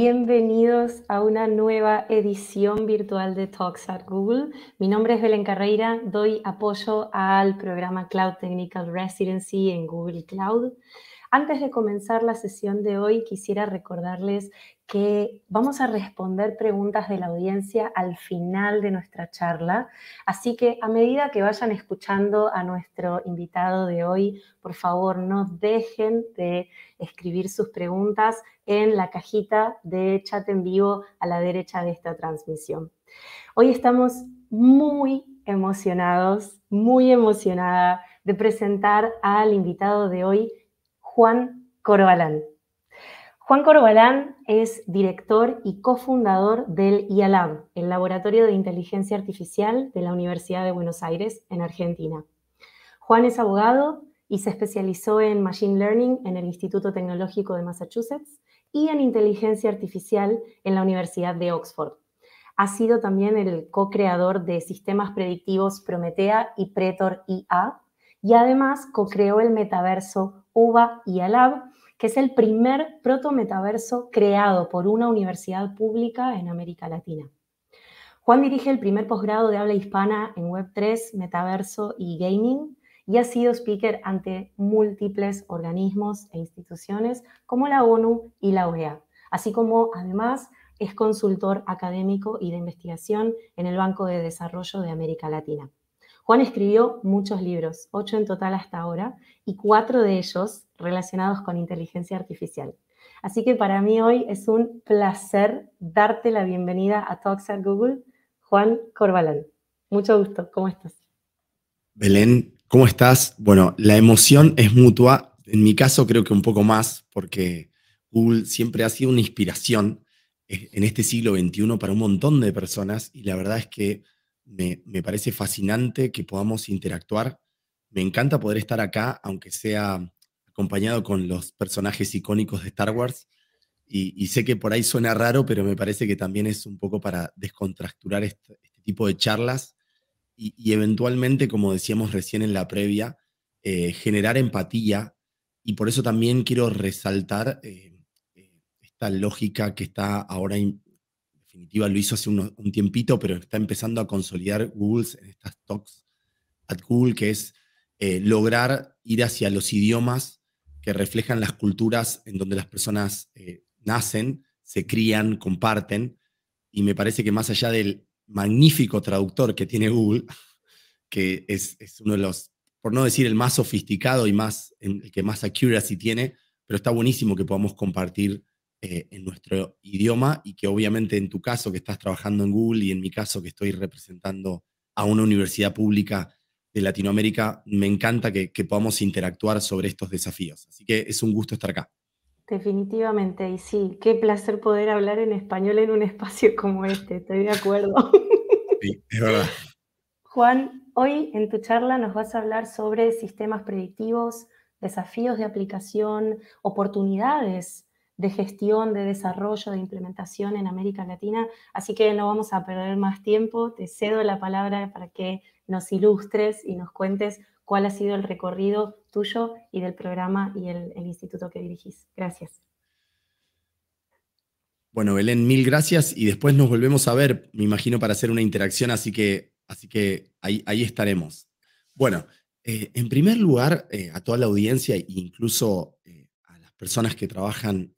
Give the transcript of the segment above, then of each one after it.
Bienvenidos a una nueva edición virtual de Talks at Google. Mi nombre es Belén Carreira, doy apoyo al programa Cloud Technical Residency en Google Cloud. Antes de comenzar la sesión de hoy, quisiera recordarles que vamos a responder preguntas de la audiencia al final de nuestra charla. Así que a medida que vayan escuchando a nuestro invitado de hoy, por favor no dejen de escribir sus preguntas en la cajita de chat en vivo a la derecha de esta transmisión. Hoy estamos muy emocionados, muy emocionada de presentar al invitado de hoy, Juan Corbalán. Juan Corbalán es director y cofundador del IALAB, el Laboratorio de Inteligencia Artificial de la Universidad de Buenos Aires, en Argentina. Juan es abogado y se especializó en Machine Learning en el Instituto Tecnológico de Massachusetts y en Inteligencia Artificial en la Universidad de Oxford. Ha sido también el co-creador de sistemas predictivos Prometea y Pretor IA y además co-creó el metaverso UVA IALAB que es el primer protometaverso creado por una universidad pública en América Latina. Juan dirige el primer posgrado de habla hispana en Web3, metaverso y gaming y ha sido speaker ante múltiples organismos e instituciones como la ONU y la OEA, así como además es consultor académico y de investigación en el Banco de Desarrollo de América Latina. Juan escribió muchos libros, ocho en total hasta ahora, y cuatro de ellos relacionados con inteligencia artificial. Así que para mí hoy es un placer darte la bienvenida a Talks at Google, Juan Corbalán. Mucho gusto, ¿cómo estás? Belén, ¿cómo estás? Bueno, la emoción es mutua. En mi caso creo que un poco más, porque Google siempre ha sido una inspiración eh, en este siglo XXI para un montón de personas y la verdad es que me, parece fascinante que podamos interactuar. Me encanta poder estar acá, aunque sea acompañado con los personajes icónicos de Star Wars. Y, sé que por ahí suena raro, pero me parece que también es un poco para descontracturar este, tipo de charlas y, eventualmente, como decíamos recién en la previa, eh, generar empatía. Y por eso también quiero resaltar eh, eh, esta lógica que está ahora lo hizo hace un, tiempito, pero está empezando a consolidar Google en estas talks at Google, que es eh, lograr ir hacia los idiomas que reflejan las culturas en donde las personas eh, nacen, se crían, comparten. Y me parece que más allá del magnífico traductor que tiene Google, que es, uno de los, por no decir el más sofisticado y más, el que más accuracy tiene, pero está buenísimo que podamos compartir eh, en nuestro idioma y que obviamente en tu caso que estás trabajando en Google y en mi caso que estoy representando a una universidad pública de Latinoamérica, me encanta que, que podamos interactuar sobre estos desafíos. Así que es un gusto estar acá. Definitivamente, y sí, qué placer poder hablar en español en un espacio como este, estoy de acuerdo. Sí, es verdad. Juan, hoy en tu charla nos vas a hablar sobre sistemas predictivos, desafíos de aplicación, oportunidades de gestión, de desarrollo, de implementación en América Latina. Así que no vamos a perder más tiempo. Te cedo la palabra para que nos ilustres y nos cuentes cuál ha sido el recorrido tuyo y del programa y el, instituto que dirigís. Gracias. Bueno, Belén, mil gracias y después nos volvemos a ver, me imagino, para hacer una interacción, así que, así que ahí, estaremos. Bueno, eh, en primer lugar, eh, a toda la audiencia e incluso eh, a las personas que trabajan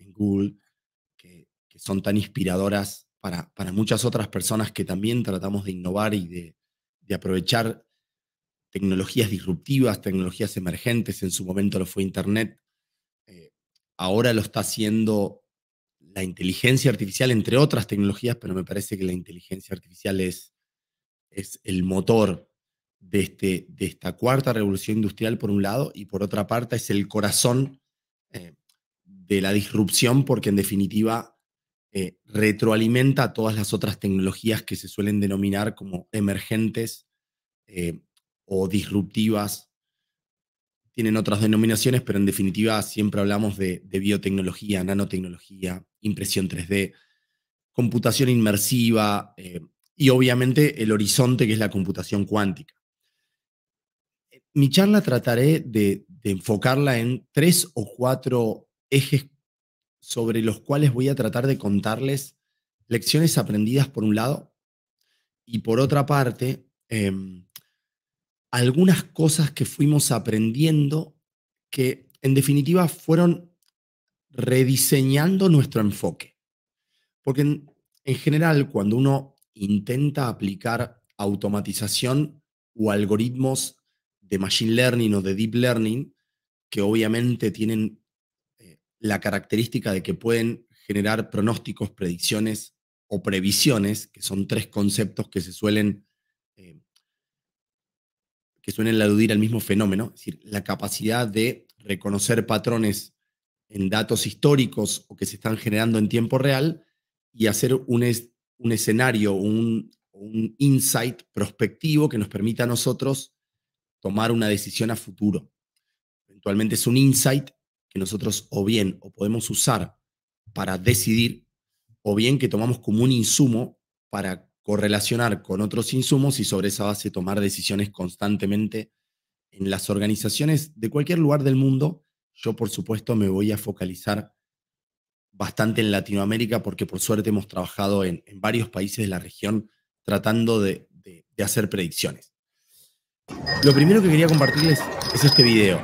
que, son tan inspiradoras para, muchas otras personas que también tratamos de innovar y de, aprovechar tecnologías disruptivas, tecnologías emergentes, en su momento lo fue Internet, eh, ahora lo está haciendo la inteligencia artificial, entre otras tecnologías, pero me parece que la inteligencia artificial es, es el motor de, este, de esta cuarta revolución industrial por un lado y por otra parte es el corazón de la disrupción, porque en definitiva eh, retroalimenta todas las otras tecnologías que se suelen denominar como emergentes eh, o disruptivas. Tienen otras denominaciones, pero en definitiva siempre hablamos de, biotecnología, nanotecnología, impresión 3D, computación inmersiva eh, y obviamente el horizonte que es la computación cuántica. Mi charla trataré de, de enfocarla en tres o cuatro ejes sobre los cuales voy a tratar de contarles lecciones aprendidas por un lado y por otra parte em, algunas cosas que fuimos aprendiendo que en definitiva fueron rediseñando nuestro enfoque. Porque en, en general cuando uno intenta aplicar automatización o algoritmos de machine learning o de deep learning, que obviamente tienen la característica de que pueden generar pronósticos, predicciones o previsiones, que son tres conceptos que se suelen, eh, que suelen aludir al mismo fenómeno, es decir, la capacidad de reconocer patrones en datos históricos o que se están generando en tiempo real y hacer un, un escenario, un, un insight prospectivo que nos permita a nosotros tomar una decisión a futuro. Eventualmente es un insight que nosotros o bien o podemos usar para decidir, o bien que tomamos como un insumo para correlacionar con otros insumos y sobre esa base tomar decisiones constantemente en las organizaciones de cualquier lugar del mundo. Yo, por supuesto, me voy a focalizar bastante en Latinoamérica porque por suerte hemos trabajado en, varios países de la región tratando de hacer predicciones. Lo primero que quería compartirles es este video.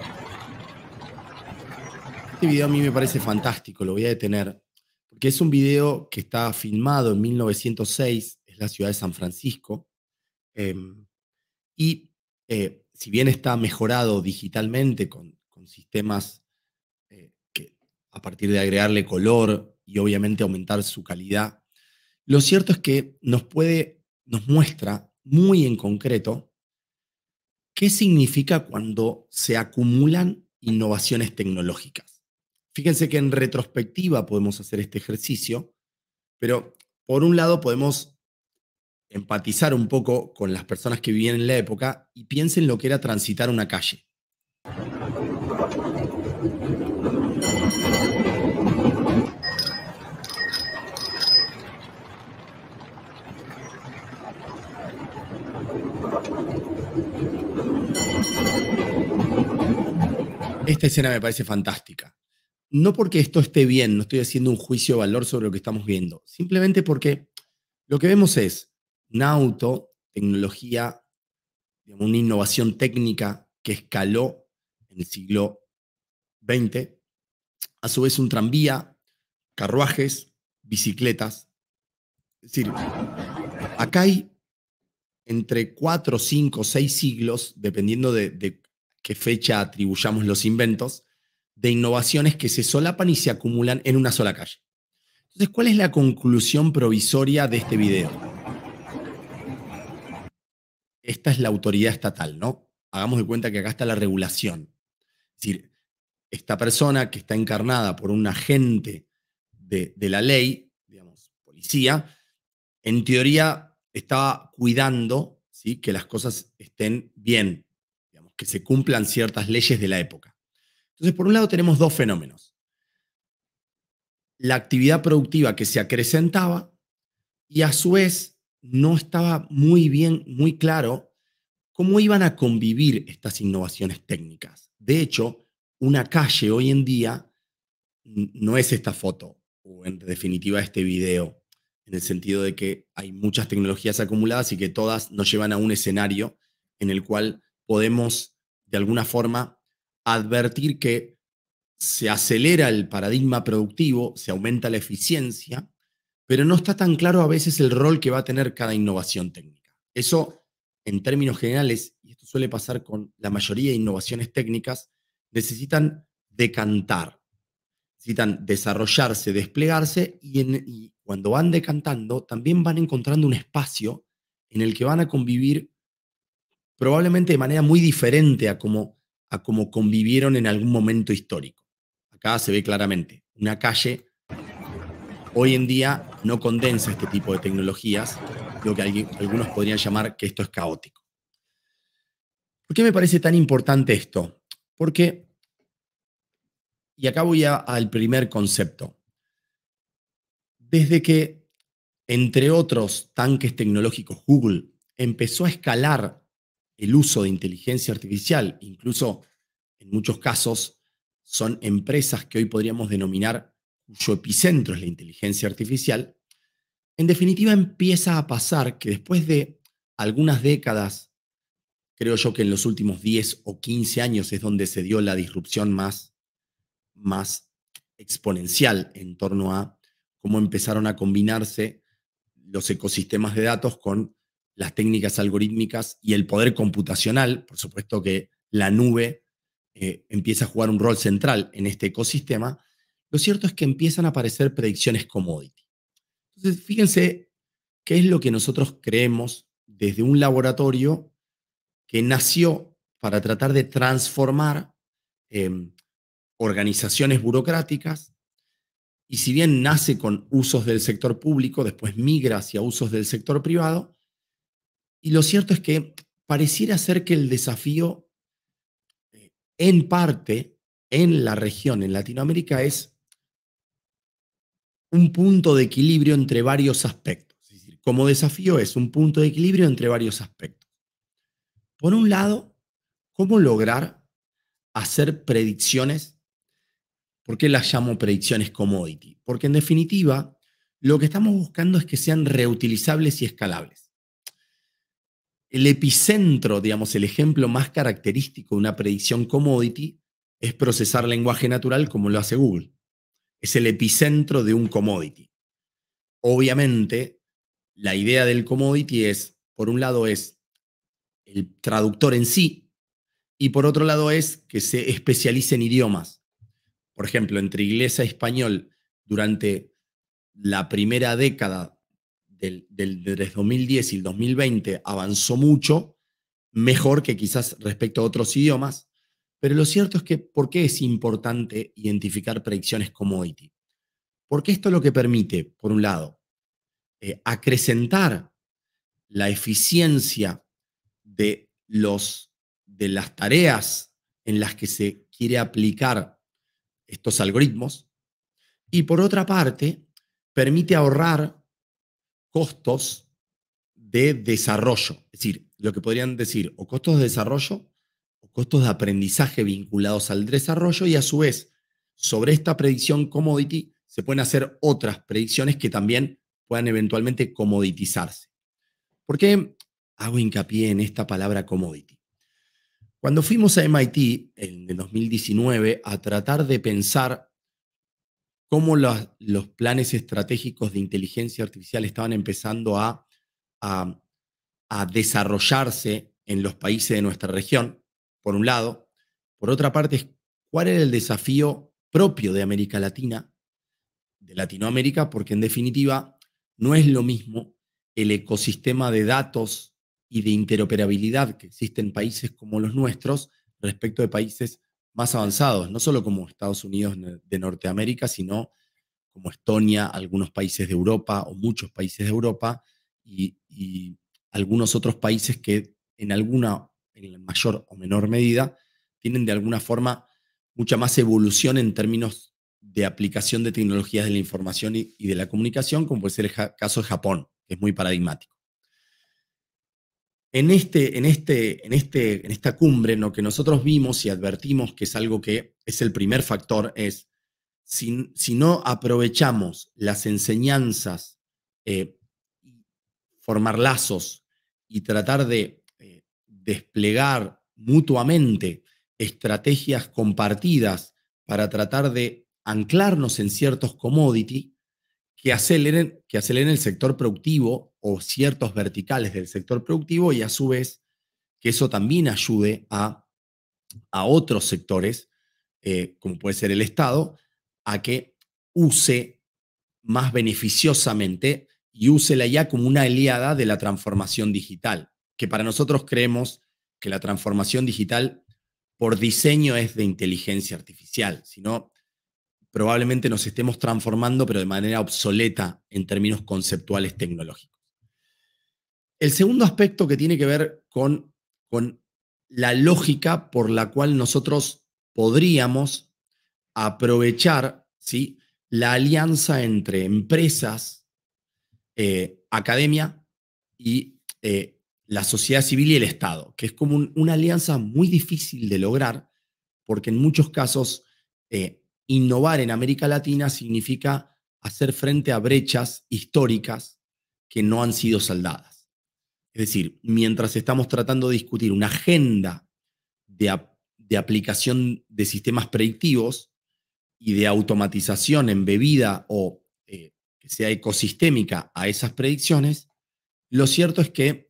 Este video a mí me parece fantástico, lo voy a detener, porque es un video que está filmado en 1906, es la ciudad de San Francisco, em, y eh, si bien está mejorado digitalmente con, sistemas eh, que a partir de agregarle color y obviamente aumentar su calidad, lo cierto es que nos puede, nos muestra muy en concreto qué significa cuando se acumulan innovaciones tecnológicas. Fíjense que en retrospectiva podemos hacer este ejercicio, pero por un lado podemos empatizar un poco con las personas que vivían en la época y piensen lo que era transitar una calle. Esta escena me parece fantástica no porque esto esté bien, no estoy haciendo un juicio de valor sobre lo que estamos viendo, simplemente porque lo que vemos es un auto, tecnología, una innovación técnica que escaló en el siglo XX, a su vez un tranvía, carruajes, bicicletas. Es decir, acá hay entre 4, 5, seis siglos, dependiendo de qué fecha atribuyamos los inventos, de innovaciones que se solapan y se acumulan en una sola calle. Entonces, ¿cuál es la conclusión provisoria de este video? Esta es la autoridad estatal, ¿no? Hagamos de cuenta que acá está la regulación. Es decir, esta persona que está encarnada por un agente de, la ley, digamos, policía, en teoría estaba cuidando ¿sí? que las cosas estén bien, digamos, que se cumplan ciertas leyes de la época. Entonces, por un lado tenemos dos fenómenos. La actividad productiva que se acrecentaba y a su vez no estaba muy bien, muy claro cómo iban a convivir estas innovaciones técnicas. De hecho, una calle hoy en día no es esta foto o en definitiva este video, en el sentido de que hay muchas tecnologías acumuladas y que todas nos llevan a un escenario en el cual podemos de alguna forma advertir que se acelera el paradigma productivo, se aumenta la eficiencia, pero no está tan claro a veces el rol que va a tener cada innovación técnica. Eso, en términos generales, y esto suele pasar con la mayoría de innovaciones técnicas, necesitan decantar, necesitan desarrollarse, desplegarse y, cuando van decantando, también van encontrando un espacio en el que van a convivir probablemente de manera muy diferente a como a cómo convivieron en algún momento histórico. Acá se ve claramente, una calle hoy en día no condensa este tipo de tecnologías, lo que algunos podrían llamar que esto es caótico. ¿Por qué me parece tan importante esto? Porque, y acá voy al primer concepto, desde que, entre otros tanques tecnológicos, Google empezó a escalar el uso de inteligencia artificial, incluso en muchos casos son empresas que hoy podríamos denominar cuyo epicentro es la inteligencia artificial, en definitiva empieza a pasar que después de algunas décadas, creo yo que en los últimos 10 o 15 años es donde se dio la disrupción más, más exponencial en torno a cómo empezaron a combinarse los ecosistemas de datos con las técnicas algorítmicas y el poder computacional, por supuesto que la nube eh, empieza a jugar un rol central en este ecosistema, lo cierto es que empiezan a aparecer predicciones commodity. Entonces, fíjense qué es lo que nosotros creemos desde un laboratorio que nació para tratar de transformar em, organizaciones burocráticas y si bien nace con usos del sector público, después migra hacia usos del sector privado, y lo cierto es que pareciera ser que el desafío, eh, en parte, en la región, en Latinoamérica, es un punto de equilibrio entre varios aspectos. Es decir, como desafío es un punto de equilibrio entre varios aspectos. Por un lado, cómo lograr hacer predicciones. ¿Por qué las llamo predicciones commodity? Porque en definitiva, lo que estamos buscando es que sean reutilizables y escalables. El epicentro, digamos, el ejemplo más característico de una predicción commodity es procesar lenguaje natural como lo hace Google. Es el epicentro de un commodity. Obviamente, la idea del commodity es, por un lado, es el traductor en sí y por otro lado es que se especialice en idiomas. Por ejemplo, entre inglés y español, durante la primera década del, del, 2010 y el 2020 avanzó mucho, mejor que quizás respecto a otros idiomas, pero lo cierto es que ¿por qué es importante identificar predicciones como OIT? Porque esto es lo que permite, por un lado, eh, acrecentar la eficiencia de, los, de las tareas en las que se quiere aplicar estos algoritmos. Y por otra parte, permite ahorrar costos de desarrollo, es decir, lo que podrían decir o costos de desarrollo o costos de aprendizaje vinculados al desarrollo y a su vez, sobre esta predicción commodity se pueden hacer otras predicciones que también puedan eventualmente comoditizarse. ¿Por qué hago hincapié en esta palabra commodity? Cuando fuimos a MIT en 2019 a tratar de pensar cómo los planes estratégicos de inteligencia artificial estaban empezando a, a desarrollarse en los países de nuestra región, por un lado. Por otra parte, ¿cuál era el desafío propio de América Latina, de Latinoamérica? Porque en definitiva no es lo mismo el ecosistema de datos y de interoperabilidad que existe en países como los nuestros respecto de países más avanzados, no solo como Estados Unidos de Norteamérica, sino como Estonia, algunos países de Europa o muchos países de Europa y, algunos otros países que en alguna, en mayor o menor medida, tienen de alguna forma mucha más evolución en términos de aplicación de tecnologías de la información y, de la comunicación, como puede ser el caso de Japón, que es muy paradigmático. En, este, en, este, en, este, en esta cumbre, lo que nosotros vimos y advertimos que es algo que es el primer factor, es si, no aprovechamos las enseñanzas, eh, formar lazos y tratar de eh, desplegar mutuamente estrategias compartidas para tratar de anclarnos en ciertos commodities, que aceleren, que el sector productivo o ciertos verticales del sector productivo y a su vez que eso también ayude a, a otros sectores, eh, como puede ser el Estado, a que use más beneficiosamente y úsela ya como una aliada de la transformación digital, que para nosotros creemos que la transformación digital por diseño es de inteligencia artificial, sino probablemente nos estemos transformando, pero de manera obsoleta en términos conceptuales tecnológicos. El segundo aspecto que tiene que ver con, con la lógica por la cual nosotros podríamos aprovechar ¿sí? la alianza entre empresas, eh, academia y eh, la sociedad civil y el Estado, que es como una alianza muy difícil de lograr, porque en muchos casos eh, innovar en América Latina significa hacer frente a brechas históricas que no han sido saldadas. Es decir, mientras estamos tratando de discutir una agenda de, aplicación de sistemas predictivos y de automatización embebida o eh, que sea ecosistémica a esas predicciones, lo cierto es que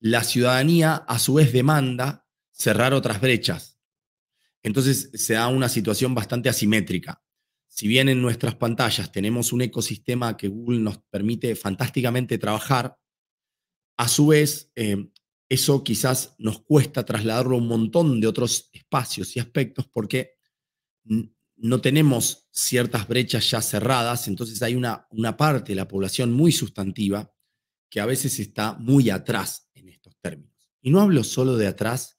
la ciudadanía a su vez demanda cerrar otras brechas entonces se da una situación bastante asimétrica. Si bien en nuestras pantallas tenemos un ecosistema que Google nos permite fantásticamente trabajar, a su vez eh, eso quizás nos cuesta trasladarlo a un montón de otros espacios y aspectos porque no tenemos ciertas brechas ya cerradas, entonces hay una, una parte de la población muy sustantiva que a veces está muy atrás en estos términos. Y no hablo solo de atrás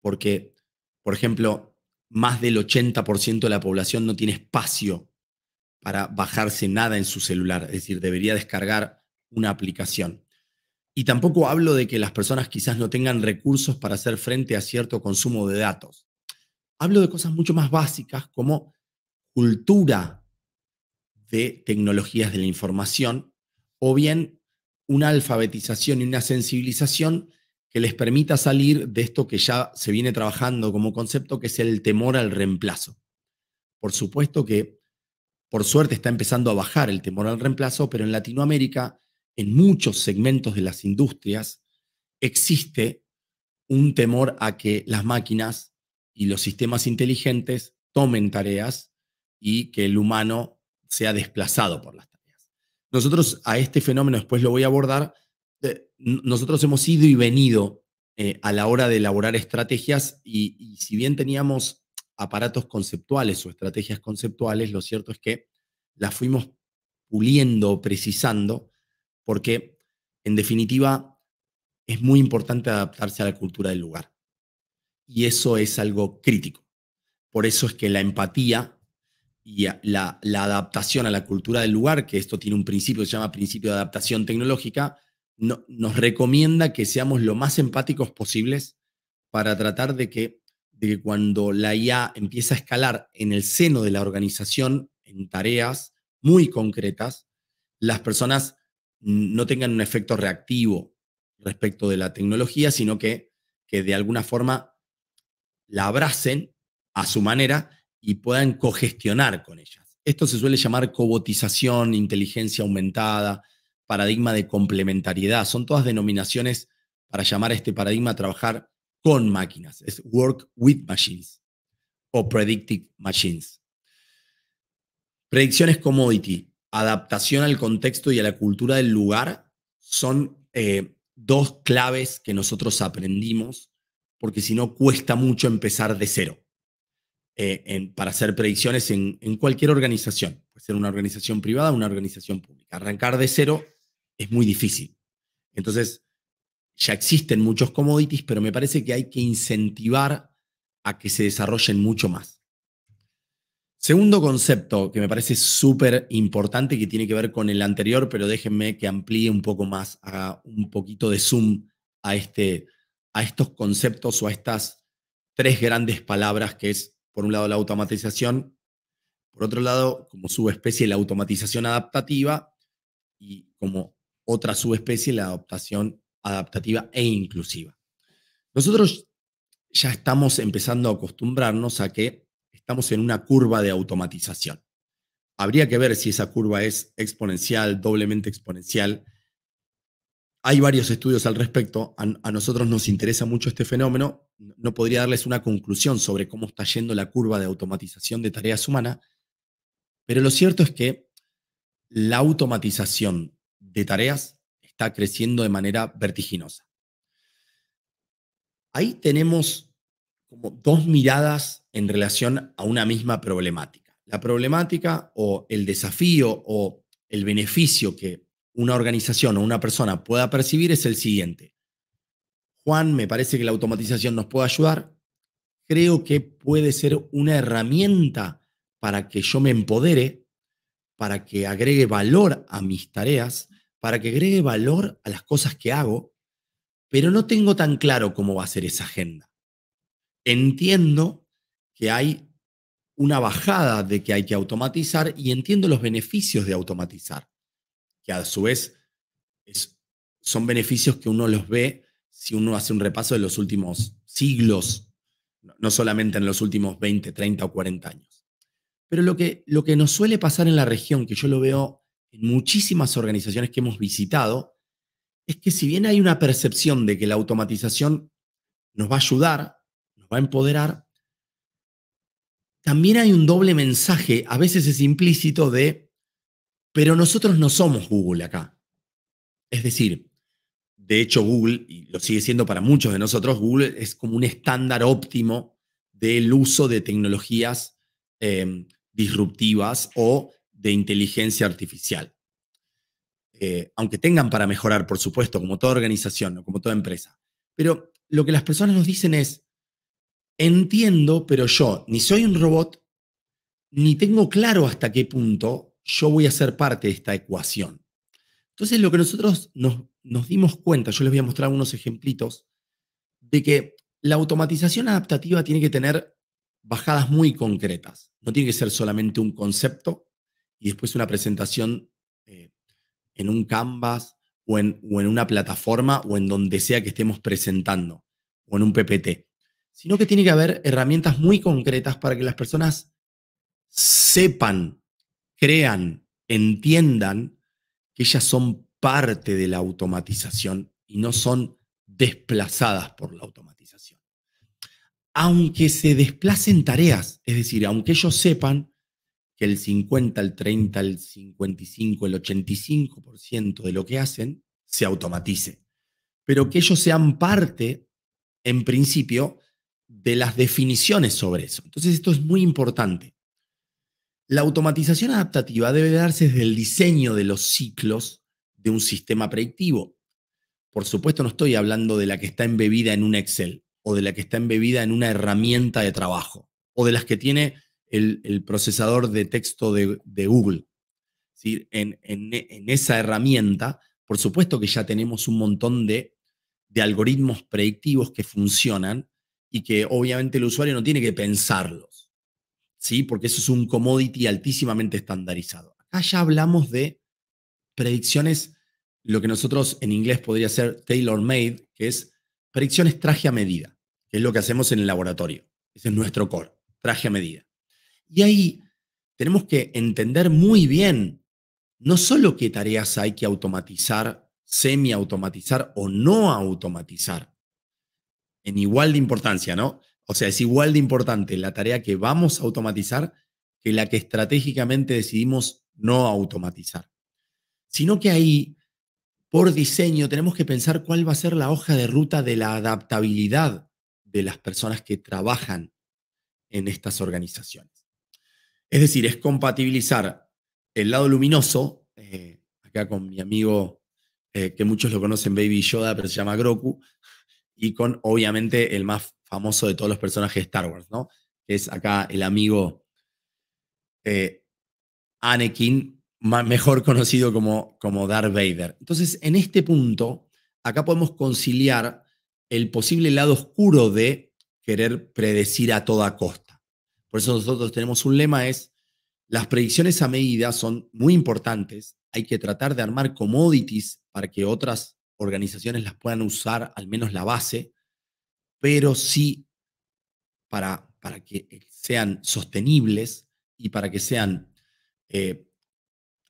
porque por ejemplo, más del 80% de la población no tiene espacio para bajarse nada en su celular, es decir, debería descargar una aplicación. Y tampoco hablo de que las personas quizás no tengan recursos para hacer frente a cierto consumo de datos. Hablo de cosas mucho más básicas como cultura de tecnologías de la información o bien una alfabetización y una sensibilización que les permita salir de esto que ya se viene trabajando como concepto, que es el temor al reemplazo. Por supuesto que, por suerte, está empezando a bajar el temor al reemplazo, pero en Latinoamérica, en muchos segmentos de las industrias, existe un temor a que las máquinas y los sistemas inteligentes tomen tareas y que el humano sea desplazado por las tareas. Nosotros a este fenómeno después lo voy a abordar, nosotros hemos ido y venido eh, a la hora de elaborar estrategias y, si bien teníamos aparatos conceptuales o estrategias conceptuales, lo cierto es que las fuimos puliendo, precisando, porque en definitiva es muy importante adaptarse a la cultura del lugar. Y eso es algo crítico. Por eso es que la empatía y la, la adaptación a la cultura del lugar, que esto tiene un principio, se llama principio de adaptación tecnológica, nos recomienda que seamos lo más empáticos posibles para tratar de que, cuando la IA empieza a escalar en el seno de la organización, en tareas muy concretas, las personas no tengan un efecto reactivo respecto de la tecnología, sino que, que de alguna forma la abracen a su manera y puedan cogestionar con ellas. Esto se suele llamar cobotización, inteligencia aumentada, paradigma de complementariedad. Son todas denominaciones para llamar a este paradigma a trabajar con máquinas. Es work with machines o predictive machines. Predicciones commodity, adaptación al contexto y a la cultura del lugar son eh, dos claves que nosotros aprendimos porque si no cuesta mucho empezar de cero eh, para hacer predicciones en, en cualquier organización. Puede ser una organización privada o una organización pública. Arrancar de cero es muy difícil. Entonces, ya existen muchos commodities, pero me parece que hay que incentivar a que se desarrollen mucho más. Segundo concepto que me parece súper importante, que tiene que ver con el anterior, pero déjenme que amplíe un poco más, haga un poquito de zoom a, este, a estos conceptos o a estas tres grandes palabras que es, por un lado, la automatización, por otro lado, como subespecie, la automatización adaptativa y como otra subespecie, la adaptación adaptativa e inclusiva. Nosotros ya estamos empezando a acostumbrarnos a que estamos en una curva de automatización. Habría que ver si esa curva es exponencial, doblemente exponencial. Hay varios estudios al respecto. A, nosotros nos interesa mucho este fenómeno. No podría darles una conclusión sobre cómo está yendo la curva de automatización de tareas humanas, pero lo cierto es que la automatización de tareas está creciendo de manera vertiginosa. Ahí tenemos como dos miradas en relación a una misma problemática. La problemática o el desafío o el beneficio que una organización o una persona pueda percibir es el siguiente. Juan, me parece que la automatización nos puede ayudar. Creo que puede ser una herramienta para que yo me empodere, para que agregue valor a mis tareas, para que agregue valor a las cosas que hago, pero no tengo tan claro cómo va a ser esa agenda. Entiendo que hay una bajada de que hay que automatizar y entiendo los beneficios de automatizar, que a su vez son beneficios que uno los ve si uno hace un repaso de los últimos siglos, no solamente en los últimos 20, 30 o 40 años. Pero lo que, lo que nos suele pasar en la región, que yo lo veo en muchísimas organizaciones que hemos visitado es que si bien hay una percepción de que la automatización nos va a ayudar, nos va a empoderar, también hay un doble mensaje, a veces es implícito, de, pero nosotros no somos Google acá. Es decir, de hecho Google, y lo sigue siendo para muchos de nosotros, Google es como un estándar óptimo del uso de tecnologías em, disruptivas o de inteligencia artificial. Eh, aunque tengan para mejorar, por supuesto, como toda organización como toda empresa. Pero lo que las personas nos dicen es, entiendo, pero yo ni soy un robot, ni tengo claro hasta qué punto yo voy a ser parte de esta ecuación. Entonces, lo que nosotros nos, nos dimos cuenta, yo les voy a mostrar unos ejemplitos, de que la automatización adaptativa tiene que tener bajadas muy concretas. No tiene que ser solamente un concepto, y después una presentación eh, en un canvas o en, o en una plataforma o en donde sea que estemos presentando o en un PPT, sino que tiene que haber herramientas muy concretas para que las personas sepan, crean, entiendan que ellas son parte de la automatización y no son desplazadas por la automatización. Aunque se desplacen tareas, es decir, aunque ellos sepan que el 50, el 30, el 55, el 85% de lo que hacen se automatice, pero que ellos sean parte, en principio, de las definiciones sobre eso. Entonces esto es muy importante. La automatización adaptativa debe darse desde el diseño de los ciclos de un sistema predictivo. Por supuesto, no estoy hablando de la que está embebida en un Excel o de la que está embebida en una herramienta de trabajo o de las que tiene el, procesador de texto de, Google. ¿Sí? En, esa herramienta, por supuesto que ya tenemos un montón de, algoritmos predictivos que funcionan y que obviamente el usuario no tiene que pensarlos, ¿sí? porque eso es un commodity altísimamente estandarizado. Acá ya hablamos de predicciones, lo que nosotros en inglés podría ser tailor-made, que es predicciones traje a medida, que es lo que hacemos en el laboratorio. Ese es nuestro core, traje a medida. Y ahí tenemos que entender muy bien no solo qué tareas hay que automatizar, semi-automatizar o no automatizar, en igual de importancia, ¿no? O sea, es igual de importante la tarea que vamos a automatizar que la que estratégicamente decidimos no automatizar. Sino que ahí, por diseño, tenemos que pensar cuál va a ser la hoja de ruta de la adaptabilidad de las personas que trabajan en estas organizaciones. Es decir, es compatibilizar el lado luminoso, eh, acá con mi amigo eh, que muchos lo conocen, Baby Yoda, pero se llama Groku, y con obviamente el más famoso de todos los personajes de Star Wars, ¿no? Que es acá el amigo eh, Anakin, mejor conocido como, como Darth Vader. Entonces, en este punto, acá podemos conciliar el posible lado oscuro de querer predecir a toda costa. Por eso nosotros tenemos un lema, es las predicciones a medida son muy importantes. Hay que tratar de armar commodities para que otras organizaciones las puedan usar, al menos la base, pero sí para, para que sean sostenibles y para que sean eh,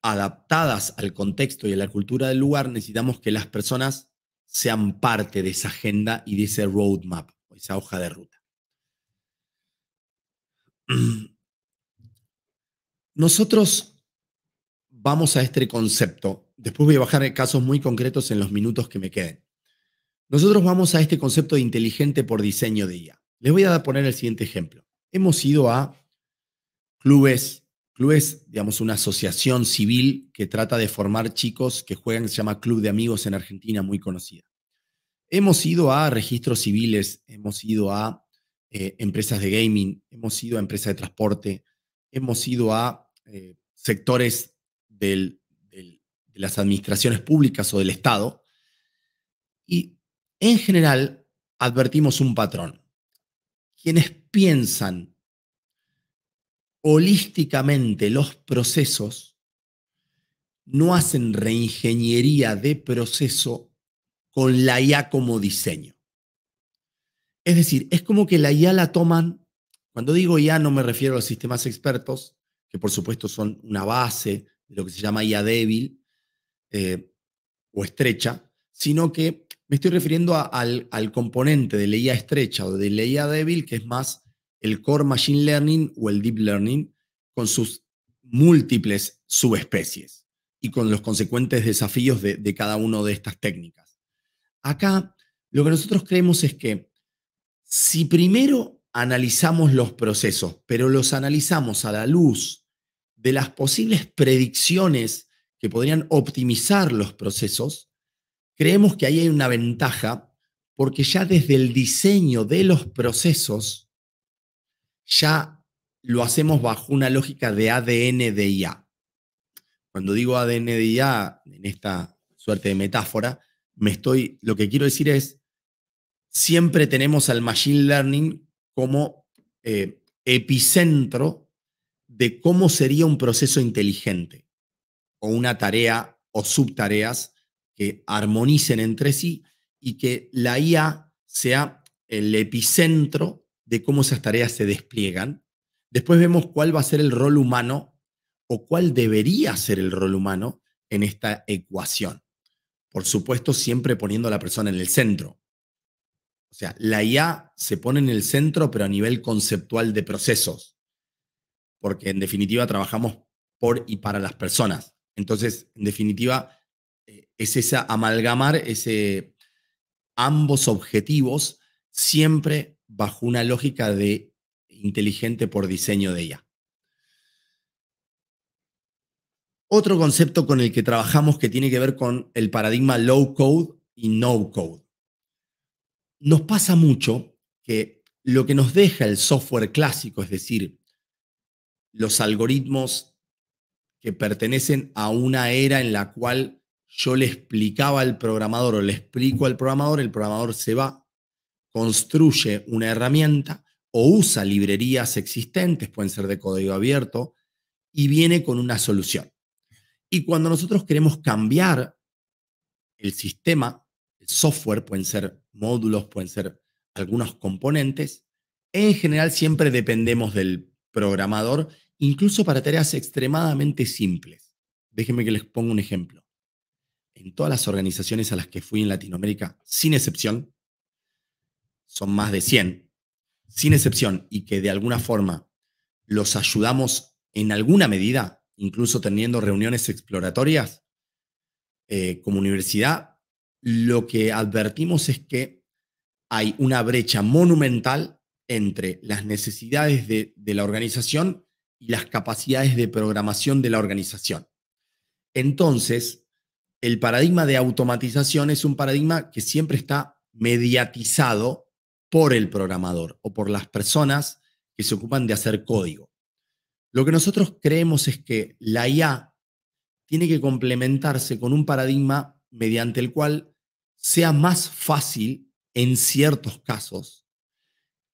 adaptadas al contexto y a la cultura del lugar, necesitamos que las personas sean parte de esa agenda y de ese roadmap, esa hoja de ruta. Nosotros vamos a este concepto. Después voy a bajar casos muy concretos en los minutos que me queden. Nosotros vamos a este concepto de inteligente por diseño de IA. Les voy a poner el siguiente ejemplo. Hemos ido a clubes, clubes, digamos, una asociación civil que trata de formar chicos que juegan, se llama Club de Amigos en Argentina, muy conocida. Hemos ido a registros civiles, hemos ido a eh, empresas de gaming, hemos ido a empresas de transporte, hemos ido a eh, sectores de las administraciones públicas o del Estado. Y en general advertimos un patrón. Quienes piensan holísticamente los procesos no hacen reingeniería de proceso con la IA como diseño. Es decir, es como que la IA la toman, cuando digo IA no me refiero a los sistemas expertos, que por supuesto son una base de lo que se llama IA débil eh, o estrecha, sino que me estoy refiriendo al, componente de la IA estrecha o de la IA débil, que es más el core machine learning o el deep learning, con sus múltiples subespecies y con los consecuentes desafíos de cada una de estas técnicas. Acá lo que nosotros creemos es que si primero analizamos los procesos, pero los analizamos a la luz de las posibles predicciones que podrían optimizar los procesos, creemos que ahí hay una ventaja porque ya desde el diseño de los procesos ya lo hacemos bajo una lógica de ADN de IA. Cuando digo ADN de IA, en esta suerte de metáfora, me estoy, lo que quiero decir es, siempre tenemos al Machine Learning como eh, epicentro de cómo sería un proceso inteligente o una tarea o subtareas que armonicen entre sí y que la IA sea el epicentro de cómo esas tareas se despliegan. Después vemos cuál va a ser el rol humano o cuál debería ser el rol humano en esta ecuación. Por supuesto, siempre poniendo a la persona en el centro. O sea, la IA se pone en el centro, pero a nivel conceptual de procesos, porque en definitiva trabajamos por y para las personas. Entonces, en definitiva, eh, es esa amalgamar ese, ambos objetivos siempre bajo una lógica de inteligente por diseño de IA. Otro concepto con el que trabajamos que tiene que ver con el paradigma low code y no code nos pasa mucho que lo que nos deja el software clásico, es decir, los algoritmos que pertenecen a una era en la cual yo le explicaba al programador o le explico al programador, el programador se va, construye una herramienta o usa librerías existentes, pueden ser de código abierto, y viene con una solución. Y cuando nosotros queremos cambiar el sistema software, pueden ser módulos, pueden ser algunos componentes. En general siempre dependemos del programador, incluso para tareas extremadamente simples. Déjenme que les ponga un ejemplo. En todas las organizaciones a las que fui en Latinoamérica, sin excepción, son más de 100, sin excepción, y que de alguna forma los ayudamos en alguna medida, incluso teniendo reuniones exploratorias, eh, como universidad lo que advertimos es que hay una brecha monumental entre las necesidades de, la organización y las capacidades de programación de la organización. Entonces, el paradigma de automatización es un paradigma que siempre está mediatizado por el programador o por las personas que se ocupan de hacer código. Lo que nosotros creemos es que la IA tiene que complementarse con un paradigma mediante el cual sea más fácil en ciertos casos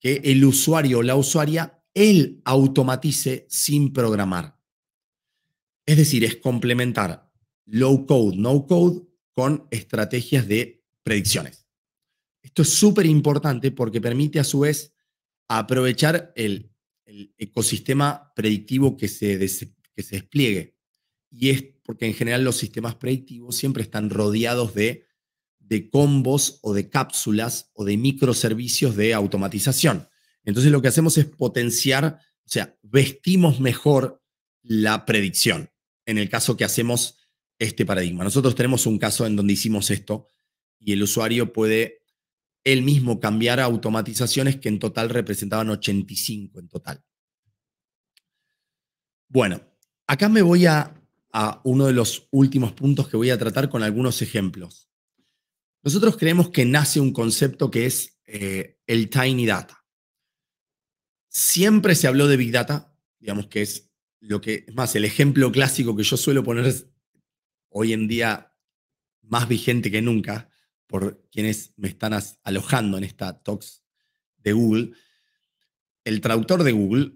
que el usuario o la usuaria él automatice sin programar. Es decir, es complementar low code, no code con estrategias de predicciones. Esto es súper importante porque permite a su vez aprovechar el, ecosistema predictivo que se, que se despliegue. Y es porque en general los sistemas predictivos siempre están rodeados de de combos o de cápsulas o de microservicios de automatización. Entonces lo que hacemos es potenciar, o sea, vestimos mejor la predicción en el caso que hacemos este paradigma. Nosotros tenemos un caso en donde hicimos esto y el usuario puede él mismo cambiar automatizaciones que en total representaban 85 en total. Bueno, acá me voy a, a uno de los últimos puntos que voy a tratar con algunos ejemplos. Nosotros creemos que nace un concepto que es eh, el tiny data. Siempre se habló de big data, digamos que es lo que, es más, el ejemplo clásico que yo suelo poner hoy en día más vigente que nunca por quienes me están alojando en esta talks de Google. El traductor de Google,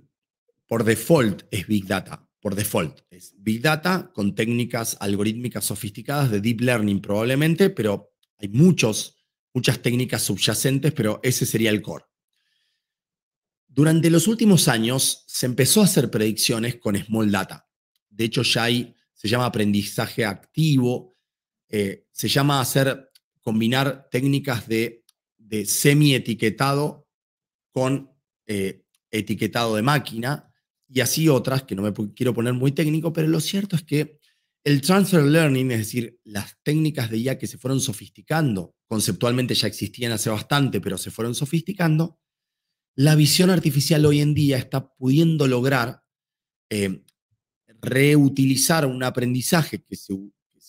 por default, es Big Data. Por default, es Big Data con técnicas algorítmicas sofisticadas de Deep Learning probablemente, pero hay muchos, muchas técnicas subyacentes, pero ese sería el core. Durante los últimos años se empezó a hacer predicciones con Small Data. De hecho, ya hay, se llama aprendizaje activo, eh, se llama hacer, combinar técnicas de, de semi-etiquetado con eh, etiquetado de máquina y así otras, que no me quiero poner muy técnico, pero lo cierto es que el transfer learning, es decir, las técnicas de IA que se fueron sofisticando, conceptualmente ya existían hace bastante, pero se fueron sofisticando, la visión artificial hoy en día está pudiendo lograr em, reutilizar un aprendizaje que se,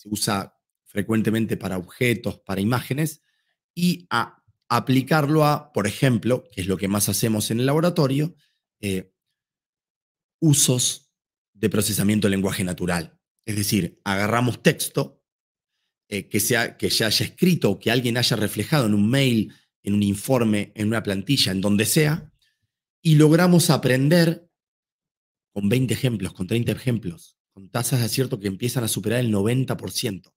usa frecuentemente para objetos, para imágenes, y aplicarlo a, por ejemplo, que es lo que más hacemos en el laboratorio, eh, usos de procesamiento de lenguaje natural. Es decir, agarramos texto eh, que, sea, que ya haya escrito que alguien haya reflejado en un mail, en un informe, en una plantilla, en donde sea, y logramos aprender con 20 ejemplos, con 30 ejemplos, con tasas de acierto que empiezan a superar el 90%.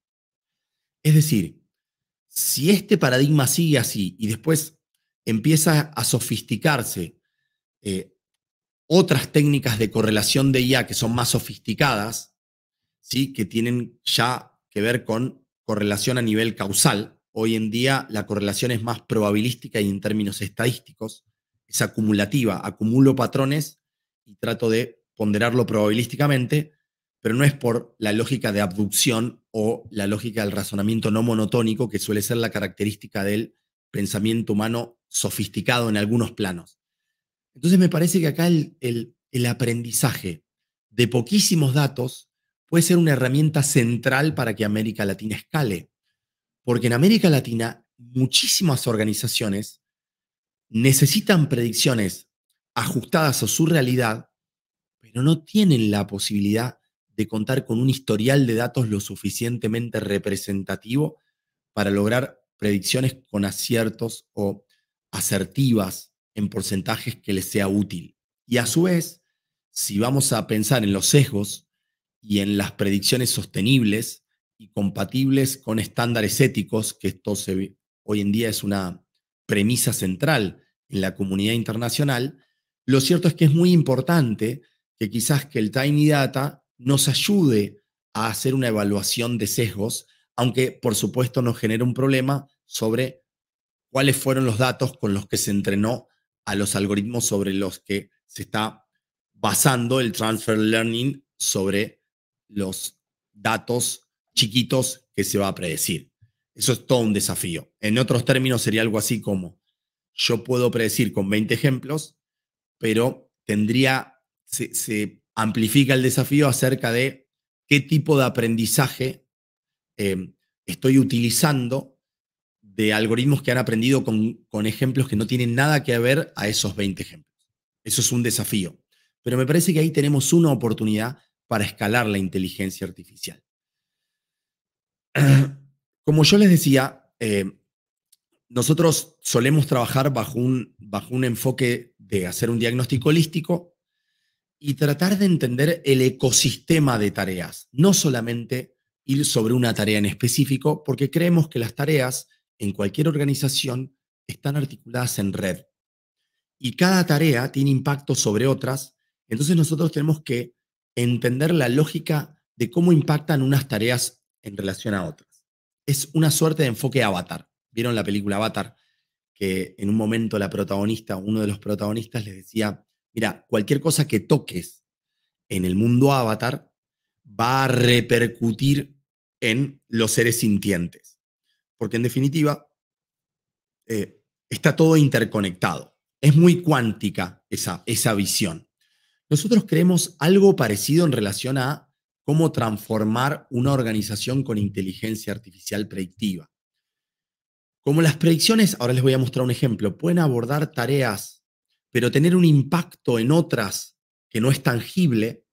Es decir, si este paradigma sigue así y después empieza a sofisticarse eh, otras técnicas de correlación de IA que son más sofisticadas, ¿sí? que tienen ya que ver con correlación a nivel causal. Hoy en día la correlación es más probabilística y en términos estadísticos es acumulativa. Acumulo patrones y trato de ponderarlo probabilísticamente, pero no es por la lógica de abducción o la lógica del razonamiento no monotónico que suele ser la característica del pensamiento humano sofisticado en algunos planos. Entonces me parece que acá el, el, el aprendizaje de poquísimos datos puede ser una herramienta central para que América Latina escale. Porque en América Latina muchísimas organizaciones necesitan predicciones ajustadas a su realidad, pero no tienen la posibilidad de contar con un historial de datos lo suficientemente representativo para lograr predicciones con aciertos o asertivas en porcentajes que les sea útil. Y a su vez, si vamos a pensar en los sesgos y en las predicciones sostenibles y compatibles con estándares éticos, que esto hoy en día es una premisa central en la comunidad internacional, lo cierto es que es muy importante que quizás que el Tiny Data nos ayude a hacer una evaluación de sesgos, aunque por supuesto nos genera un problema sobre cuáles fueron los datos con los que se entrenó a los algoritmos sobre los que se está basando el transfer learning sobre los datos chiquitos que se va a predecir. Eso es todo un desafío. En otros términos sería algo así como, yo puedo predecir con 20 ejemplos, pero tendría, se, amplifica el desafío acerca de qué tipo de aprendizaje eh, estoy utilizando de algoritmos que han aprendido con, con ejemplos que no tienen nada que ver a esos 20 ejemplos. Eso es un desafío. Pero me parece que ahí tenemos una oportunidad para escalar la inteligencia artificial. Como yo les decía, eh, nosotros solemos trabajar bajo un, bajo un enfoque de hacer un diagnóstico holístico y tratar de entender el ecosistema de tareas, no solamente ir sobre una tarea en específico, porque creemos que las tareas en cualquier organización están articuladas en red y cada tarea tiene impacto sobre otras, entonces nosotros tenemos que entender la lógica de cómo impactan unas tareas en relación a otras. Es una suerte de enfoque avatar. ¿Vieron la película Avatar? Que en un momento la protagonista, uno de los protagonistas les decía, mira, cualquier cosa que toques en el mundo avatar va a repercutir en los seres sintientes. Porque en definitiva, eh, está todo interconectado. Es muy cuántica esa, esa visión. Nosotros creemos algo parecido en relación a cómo transformar una organización con inteligencia artificial predictiva. Como las predicciones, ahora les voy a mostrar un ejemplo, pueden abordar tareas, pero tener un impacto en otras que no es tangible,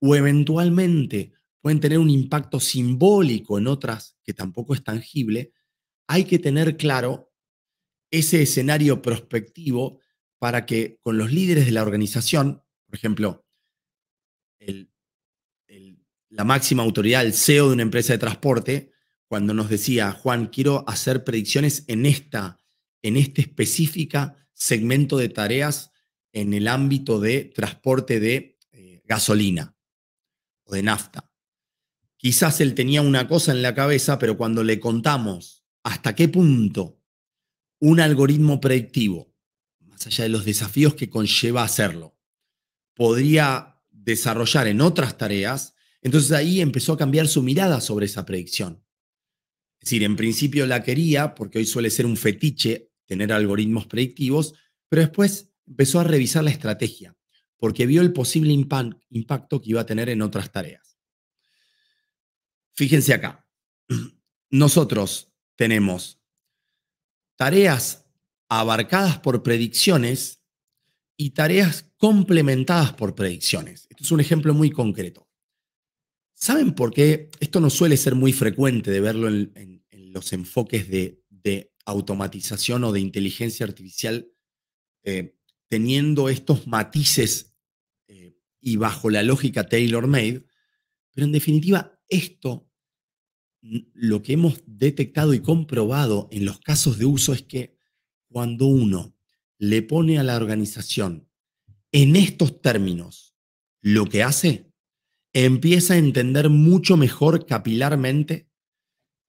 o eventualmente pueden tener un impacto simbólico en otras que tampoco es tangible, hay que tener claro ese escenario prospectivo para que con los líderes de la organización por ejemplo, la máxima autoridad, el CEO de una empresa de transporte, cuando nos decía, Juan, quiero hacer predicciones en esta, en este específico segmento de tareas en el ámbito de transporte de eh, gasolina o de nafta. Quizás él tenía una cosa en la cabeza, pero cuando le contamos hasta qué punto un algoritmo predictivo, más allá de los desafíos que conlleva hacerlo, podría desarrollar en otras tareas, entonces ahí empezó a cambiar su mirada sobre esa predicción. Es decir, en principio la quería, porque hoy suele ser un fetiche tener algoritmos predictivos, pero después empezó a revisar la estrategia, porque vio el posible impacto que iba a tener en otras tareas. Fíjense acá, nosotros tenemos tareas abarcadas por predicciones y tareas complementadas por predicciones. Esto es un ejemplo muy concreto. ¿Saben por qué? Esto no suele ser muy frecuente de verlo en, los enfoques de, automatización o de inteligencia artificial, eh, teniendo estos matices eh, y bajo la lógica tailor-made, pero en definitiva esto lo que hemos detectado y comprobado en los casos de uso es que cuando uno le pone a la organización en estos términos, lo que hace, empieza a entender mucho mejor capilarmente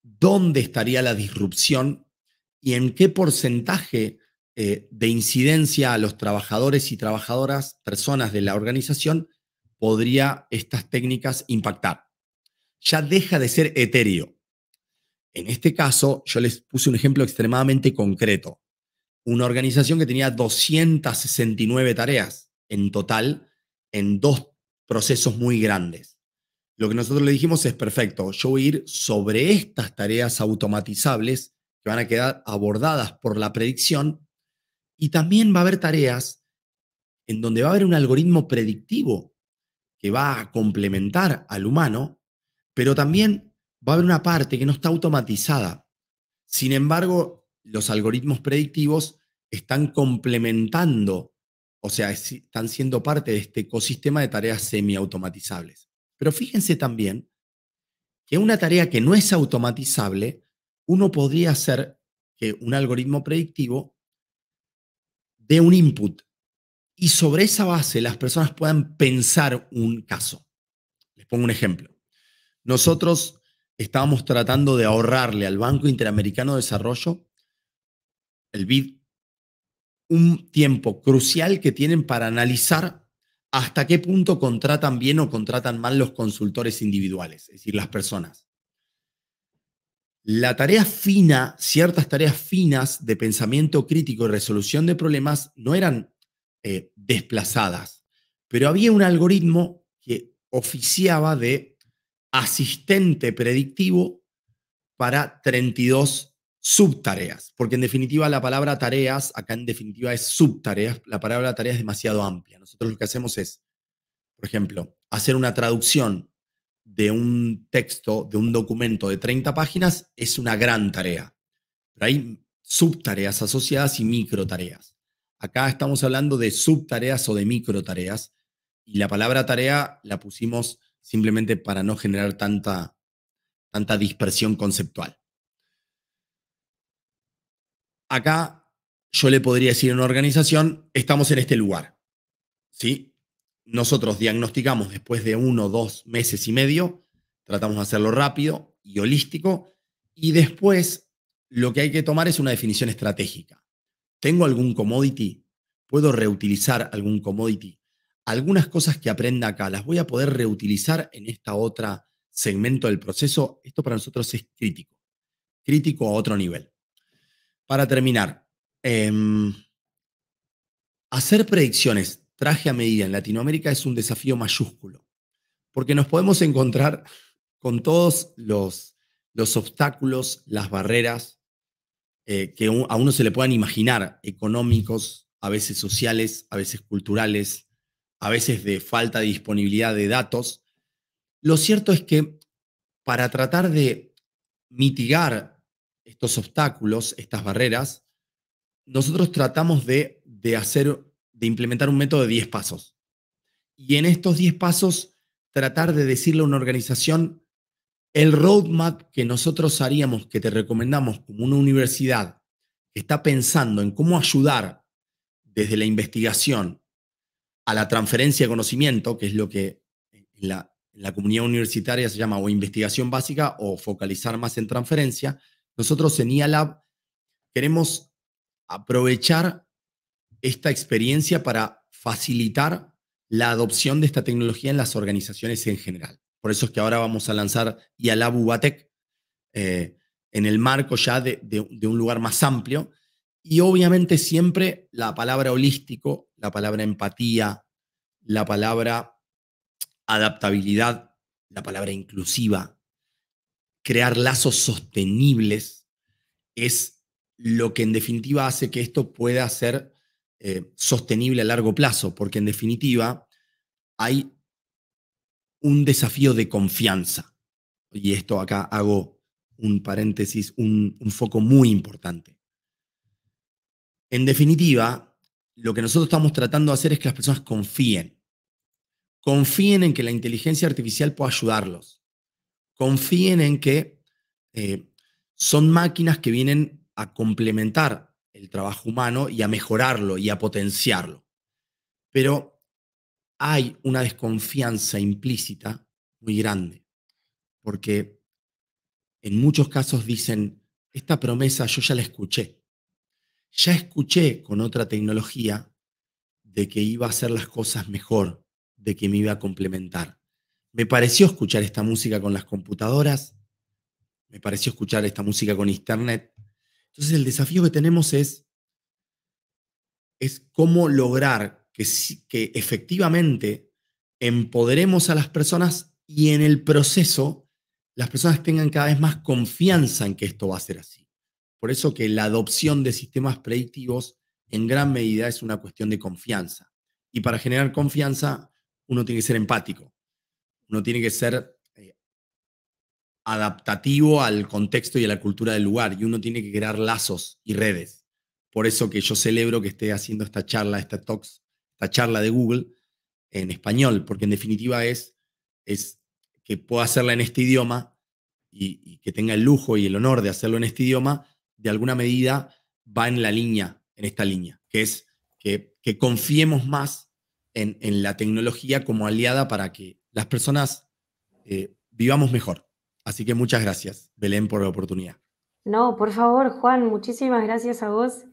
dónde estaría la disrupción y en qué porcentaje eh, de incidencia a los trabajadores y trabajadoras, personas de la organización, podría estas técnicas impactar. Ya deja de ser etéreo. En este caso, yo les puse un ejemplo extremadamente concreto. Una organización que tenía 269 tareas en total en dos procesos muy grandes. Lo que nosotros le dijimos es perfecto, yo voy a ir sobre estas tareas automatizables que van a quedar abordadas por la predicción y también va a haber tareas en donde va a haber un algoritmo predictivo que va a complementar al humano, pero también va a haber una parte que no está automatizada. Sin embargo, los algoritmos predictivos están complementando o sea, están siendo parte de este ecosistema de tareas semiautomatizables. Pero fíjense también que una tarea que no es automatizable, uno podría hacer que un algoritmo predictivo dé un input y sobre esa base las personas puedan pensar un caso. Les pongo un ejemplo. Nosotros estábamos tratando de ahorrarle al Banco Interamericano de Desarrollo el BID un tiempo crucial que tienen para analizar hasta qué punto contratan bien o contratan mal los consultores individuales, es decir, las personas. La tarea fina, ciertas tareas finas de pensamiento crítico y resolución de problemas no eran eh, desplazadas, pero había un algoritmo que oficiaba de asistente predictivo para 32 subtareas, porque en definitiva la palabra tareas, acá en definitiva es subtareas, la palabra tarea es demasiado amplia. Nosotros lo que hacemos es, por ejemplo, hacer una traducción de un texto, de un documento de 30 páginas, es una gran tarea. Pero hay subtareas asociadas y microtareas. Acá estamos hablando de subtareas o de microtareas, y la palabra tarea la pusimos simplemente para no generar tanta, tanta dispersión conceptual acá yo le podría decir a una organización, estamos en este lugar. ¿Sí? Nosotros diagnosticamos después de uno, dos meses y medio, tratamos de hacerlo rápido y holístico, y después lo que hay que tomar es una definición estratégica. ¿Tengo algún commodity? ¿Puedo reutilizar algún commodity? Algunas cosas que aprenda acá las voy a poder reutilizar en esta otra segmento del proceso. Esto para nosotros es crítico, crítico a otro nivel. Para terminar, em, hacer predicciones traje a medida en Latinoamérica es un desafío mayúsculo, porque nos podemos encontrar con todos los, obstáculos, las barreras eh, que a uno se le puedan imaginar, económicos, a veces sociales, a veces culturales, a veces de falta de disponibilidad de datos. Lo cierto es que para tratar de mitigar estos obstáculos, estas barreras, nosotros tratamos de, hacer, de implementar un método de 10 pasos. Y en estos 10 pasos, tratar de decirle a una organización el roadmap que nosotros haríamos, que te recomendamos como una universidad que está pensando en cómo ayudar desde la investigación a la transferencia de conocimiento, que es lo que en la comunidad universitaria se llama o investigación básica o focalizar más en transferencia, nosotros en IALAB queremos aprovechar esta experiencia para facilitar la adopción de esta tecnología en las organizaciones en general. Por eso es que ahora vamos a lanzar IALAB Ubatec eh, en el marco ya de un lugar más amplio. Y obviamente siempre la palabra holístico, la palabra empatía, la palabra adaptabilidad, la palabra inclusiva, crear lazos sostenibles, es lo que en definitiva hace que esto pueda ser eh, sostenible a largo plazo, porque en definitiva hay un desafío de confianza. Y esto acá hago un paréntesis, un, un foco muy importante. En definitiva, lo que nosotros estamos tratando de hacer es que las personas confíen. Confíen en que la inteligencia artificial pueda ayudarlos confíen en que eh, son máquinas que vienen a complementar el trabajo humano y a mejorarlo y a potenciarlo. Pero hay una desconfianza implícita muy grande, porque en muchos casos dicen, esta promesa yo ya la escuché. Ya escuché con otra tecnología de que iba a hacer las cosas mejor, de que me iba a complementar. Me pareció escuchar esta música con las computadoras, me pareció escuchar esta música con internet. Entonces el desafío que tenemos es, es cómo lograr que, que efectivamente empoderemos a las personas y en el proceso las personas tengan cada vez más confianza en que esto va a ser así. Por eso que la adopción de sistemas predictivos en gran medida es una cuestión de confianza. Y para generar confianza uno tiene que ser empático uno tiene que ser eh, adaptativo al contexto y a la cultura del lugar y uno tiene que crear lazos y redes. Por eso que yo celebro que esté haciendo esta charla, esta talks, esta charla de Google en español, porque en definitiva es, es que pueda hacerla en este idioma y, que tenga el lujo y el honor de hacerlo en este idioma, de alguna medida va en la línea, en esta línea, que es que, confiemos más en la tecnología como aliada para que las personas eh, vivamos mejor. Así que muchas gracias, Belén, por la oportunidad. No, por favor, Juan, muchísimas gracias a vos.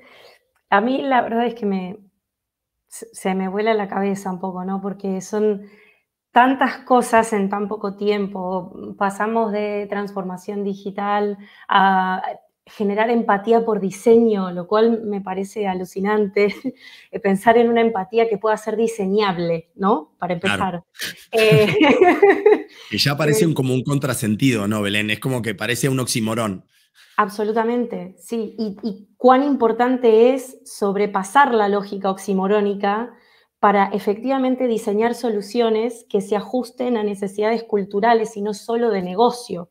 A mí la verdad es que me, se me vuela la cabeza un poco, ¿no? Porque son tantas cosas en tan poco tiempo. Pasamos de transformación digital a generar empatía por diseño, lo cual me parece alucinante, eh, pensar en una empatía que pueda ser diseñable, ¿no? Para empezar. y eh, ya parece como un contrasentido, ¿no, Belén? Es como que parece un oximorón. Absolutamente, sí. Y, y cuán importante es sobrepasar la lógica oximorónica para efectivamente diseñar soluciones que se ajusten a necesidades culturales y no solo de negocio.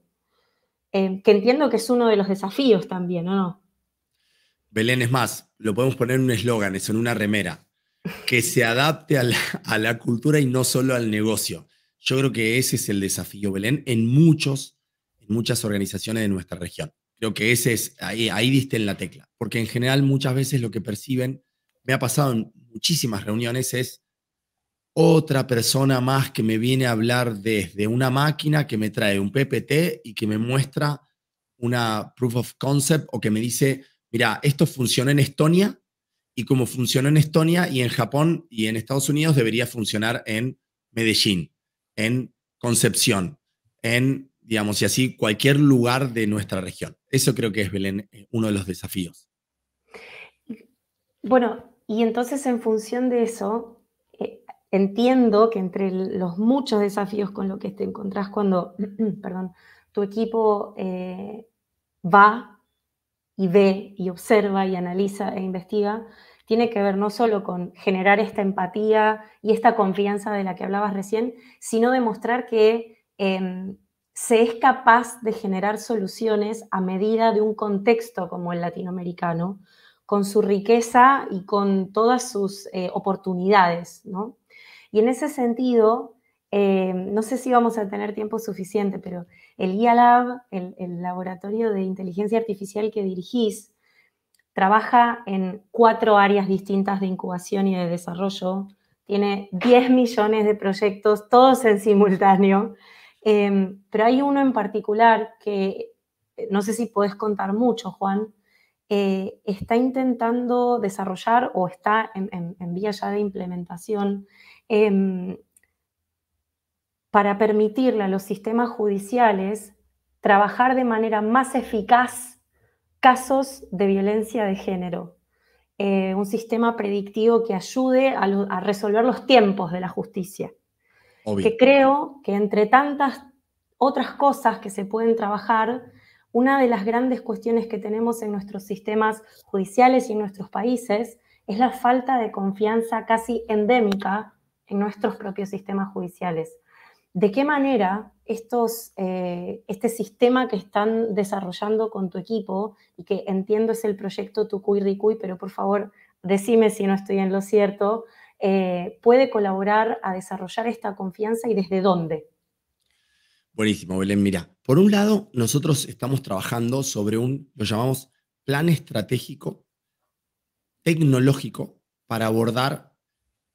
Eh, que entiendo que es uno de los desafíos también, ¿o no? Belén, es más, lo podemos poner en un eslogan, eso en una remera, que se adapte a la, cultura y no solo al negocio. Yo creo que ese es el desafío, Belén, en, muchos, muchas organizaciones de nuestra región. Creo que ese es, ahí, ahí diste en la tecla, porque en general muchas veces lo que perciben, me ha pasado en muchísimas reuniones, es otra persona más que me viene a hablar desde una máquina que me trae un PPT y que me muestra una proof of concept o que me dice, mira, esto funciona en Estonia y como funciona en Estonia y en Japón y en Estados Unidos debería funcionar en Medellín, en Concepción, en, digamos, y así cualquier lugar de nuestra región. Eso creo que es, Belén, eh, uno de los desafíos. Bueno, y entonces en función de eso, entiendo que entre los muchos desafíos con los que te encontrás cuando, perdón, tu equipo eh, va y ve y observa y analiza e investiga, tiene que ver no solo con generar esta empatía y esta confianza de la que hablabas recién, sino demostrar que em, se es capaz de generar soluciones a medida de un contexto como el latinoamericano, con su riqueza y con todas sus eh, oportunidades, ¿no? Y en ese sentido, eh, no sé si vamos a tener tiempo suficiente, pero el IALAB, el, el laboratorio de inteligencia artificial que dirigís, trabaja en cuatro áreas distintas de incubación y de desarrollo, tiene 10 millones de proyectos, todos en simultáneo, eh, pero hay uno en particular que eh, no sé si podés contar mucho, Juan, está intentando desarrollar o está en vía ya de implementación Em, para permitirle a los sistemas judiciales trabajar de manera más eficaz casos de violencia de género. Eh, un sistema predictivo que ayude a, resolver los tiempos de la justicia. Que creo que entre tantas otras cosas que se pueden trabajar, una de las grandes cuestiones que tenemos en nuestros sistemas judiciales y en nuestros países es la falta de confianza casi endémica en nuestros propios sistemas judiciales. ¿De qué manera estos, eh, este sistema que están desarrollando con tu equipo y que entiendo es el proyecto Tucuy Ricuy, pero por favor decime si no estoy en lo cierto, eh, puede colaborar a desarrollar esta confianza y desde dónde? Buenísimo, Belén. Mira, por un lado, nosotros estamos trabajando sobre un, lo llamamos plan estratégico tecnológico para abordar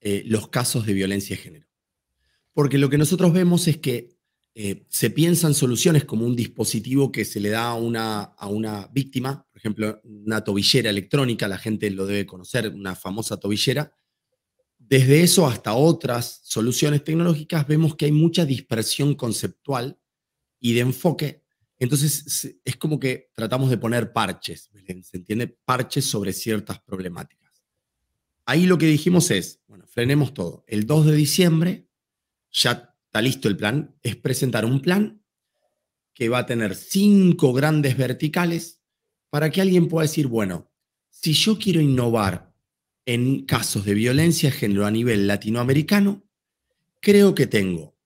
eh, los casos de violencia de género. Porque lo que nosotros vemos es que eh, se piensan soluciones como un dispositivo que se le da a una, a una víctima, por ejemplo, una tobillera electrónica, la gente lo debe conocer, una famosa tobillera. Desde eso hasta otras soluciones tecnológicas vemos que hay mucha dispersión conceptual y de enfoque. Entonces es como que tratamos de poner parches, ¿se entiende? Parches sobre ciertas problemáticas ahí lo que dijimos es, bueno, frenemos todo. El 2 de diciembre ya está listo el plan, es presentar un plan que va a tener cinco grandes verticales para que alguien pueda decir, bueno, si yo quiero innovar en casos de violencia de género a nivel latinoamericano, creo que tengo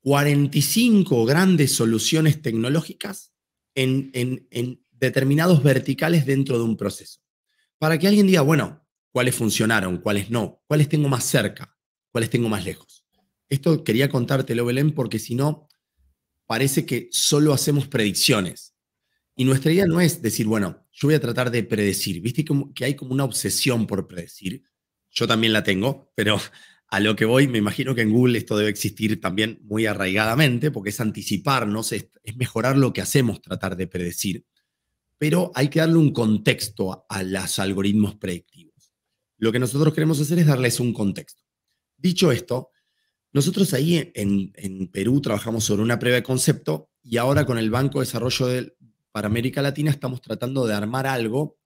45 grandes soluciones tecnológicas en, en determinados verticales dentro de un proceso. Para que alguien diga, bueno, cuáles funcionaron, cuáles no, cuáles tengo más cerca, cuáles tengo más lejos. Esto quería contártelo, Belén, porque si no, parece que solo hacemos predicciones. Y nuestra idea no es decir, bueno, yo voy a tratar de predecir. Viste que, hay como una obsesión por predecir. Yo también la tengo, pero a lo que voy, me imagino que en Google esto debe existir también muy arraigadamente, porque es anticiparnos, es, mejorar lo que hacemos, tratar de predecir. Pero hay que darle un contexto a los algoritmos predictivos. Lo que nosotros queremos hacer es darles un contexto. Dicho esto, nosotros ahí en, Perú trabajamos sobre una prueba de concepto y ahora con el Banco de Desarrollo para América Latina estamos tratando de armar algo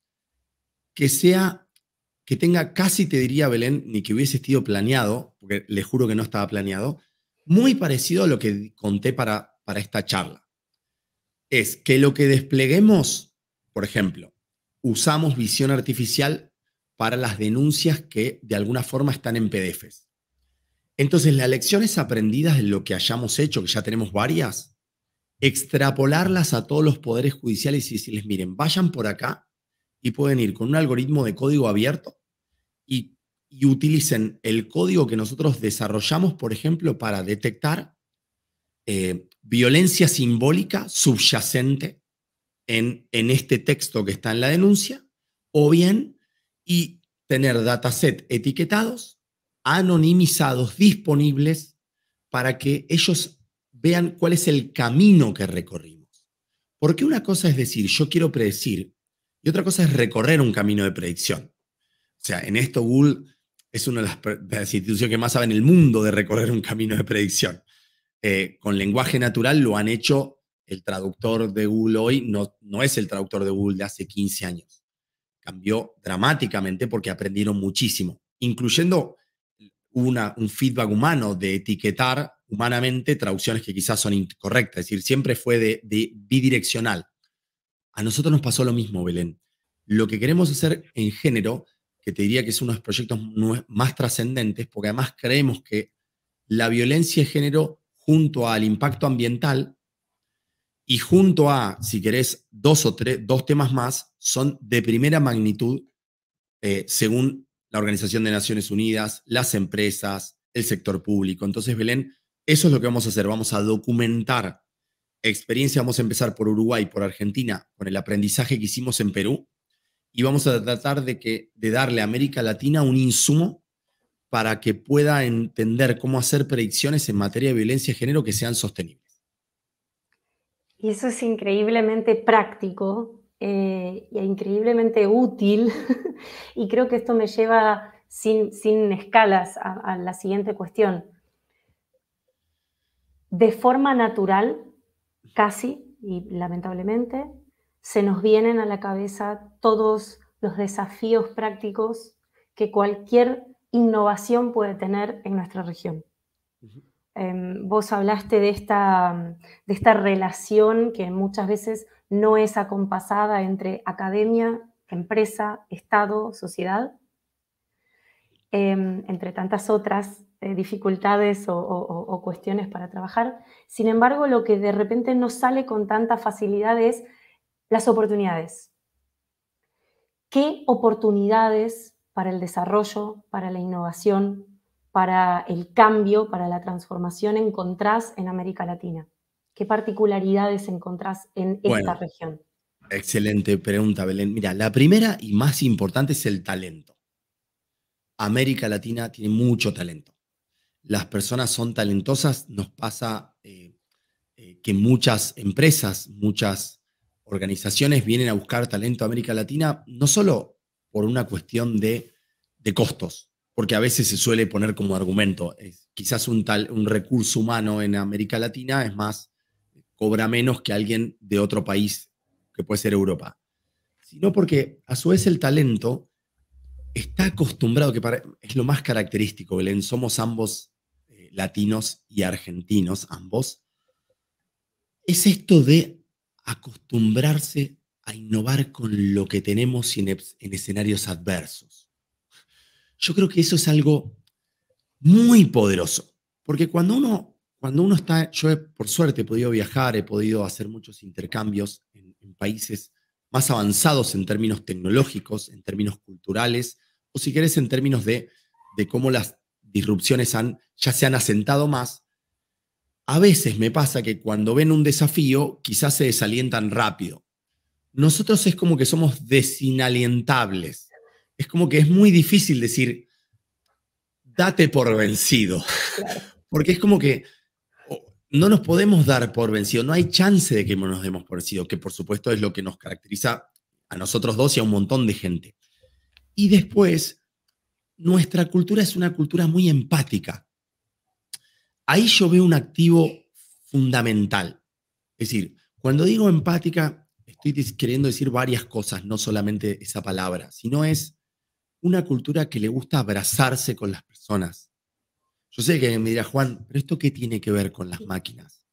que sea, que tenga casi, te diría Belén, ni que hubiese sido planeado, porque le juro que no estaba planeado, muy parecido a lo que conté para, para esta charla. Es que lo que despleguemos, por ejemplo, usamos visión artificial para las denuncias que de alguna forma están en PDFs. Entonces, las lecciones aprendidas de lo que hayamos hecho, que ya tenemos varias, extrapolarlas a todos los poderes judiciales y decirles, miren, vayan por acá y pueden ir con un algoritmo de código abierto y, utilicen el código que nosotros desarrollamos, por ejemplo, para detectar eh, violencia simbólica subyacente en, en este texto que está en la denuncia, o bien y tener dataset etiquetados, anonimizados, disponibles para que ellos vean cuál es el camino que recorrimos. Porque una cosa es decir, yo quiero predecir, y otra cosa es recorrer un camino de predicción. O sea, en esto Google es una de las, instituciones que más sabe en el mundo de recorrer un camino de predicción. Eh, con lenguaje natural lo han hecho, el traductor de Google hoy no, no es el traductor de Google de hace 15 años cambió dramáticamente porque aprendieron muchísimo, incluyendo una, un feedback humano de etiquetar humanamente traducciones que quizás son incorrectas, es decir, siempre fue de, bidireccional. A nosotros nos pasó lo mismo, Belén. Lo que queremos hacer en género, que te diría que es uno de los proyectos más trascendentes, porque además creemos que la violencia de género junto al impacto ambiental y junto a, si querés, dos o tres, dos temas más, son de primera magnitud eh, según la Organización de Naciones Unidas, las empresas, el sector público. Entonces, Belén, eso es lo que vamos a hacer. Vamos a documentar experiencia. Vamos a empezar por Uruguay, por Argentina, con el aprendizaje que hicimos en Perú. Y vamos a tratar de, que, de darle a América Latina un insumo para que pueda entender cómo hacer predicciones en materia de violencia de género que sean sostenibles. Y eso es increíblemente práctico eh, e increíblemente útil. y creo que esto me lleva sin, escalas a la siguiente cuestión. De forma natural, casi, y lamentablemente, se nos vienen a la cabeza todos los desafíos prácticos que cualquier innovación puede tener en nuestra región. Em, vos hablaste de esta, de esta relación que muchas veces no es acompasada entre academia, empresa, Estado, sociedad, em, entre tantas otras eh, dificultades o, o, cuestiones para trabajar. Sin embargo, lo que de repente no sale con tanta facilidad es las oportunidades. ¿Qué oportunidades para el desarrollo, para la innovación, para el cambio, para la transformación encontrás en América Latina? ¿Qué particularidades encontrás en esta región? Excelente pregunta, Belén. Mira, la primera y más importante es el talento. América Latina tiene mucho talento. Las personas son talentosas, nos pasa eh, eh, que muchas empresas, muchas organizaciones vienen a buscar talento a América Latina, no solo por una cuestión de costos, porque a veces se suele poner como argumento. quizás un, tal, un recurso humano en América Latina es más, cobra menos que alguien de otro país, que puede ser Europa. Sino porque a su vez el talento está acostumbrado, que para, es lo más característico, somos ambos eh, latinos y argentinos, ambos, es esto de acostumbrarse a innovar con lo que tenemos en escenarios adversos yo creo que eso es algo muy poderoso, porque cuando uno, cuando uno está, yo por suerte he podido viajar, he podido hacer muchos intercambios en, países más avanzados en términos tecnológicos, en términos culturales, o si querés en términos de, cómo las disrupciones han, ya se han asentado más, a veces me pasa que cuando ven un desafío, quizás se desalientan rápido. Nosotros es como que somos desinalientables es como que es muy difícil decir, date por vencido, porque es como que no nos podemos dar por vencido, no hay chance de que nos demos por vencido, que por supuesto es lo que nos caracteriza a nosotros dos y a un montón de gente. Y después, nuestra cultura es una cultura muy empática. Ahí yo veo un activo fundamental. Es decir, cuando digo empática, estoy queriendo decir varias cosas, no solamente esa palabra, sino es una cultura que le gusta abrazarse con las personas. Yo sé que me dirá, Juan, pero ¿esto qué tiene que ver con las máquinas?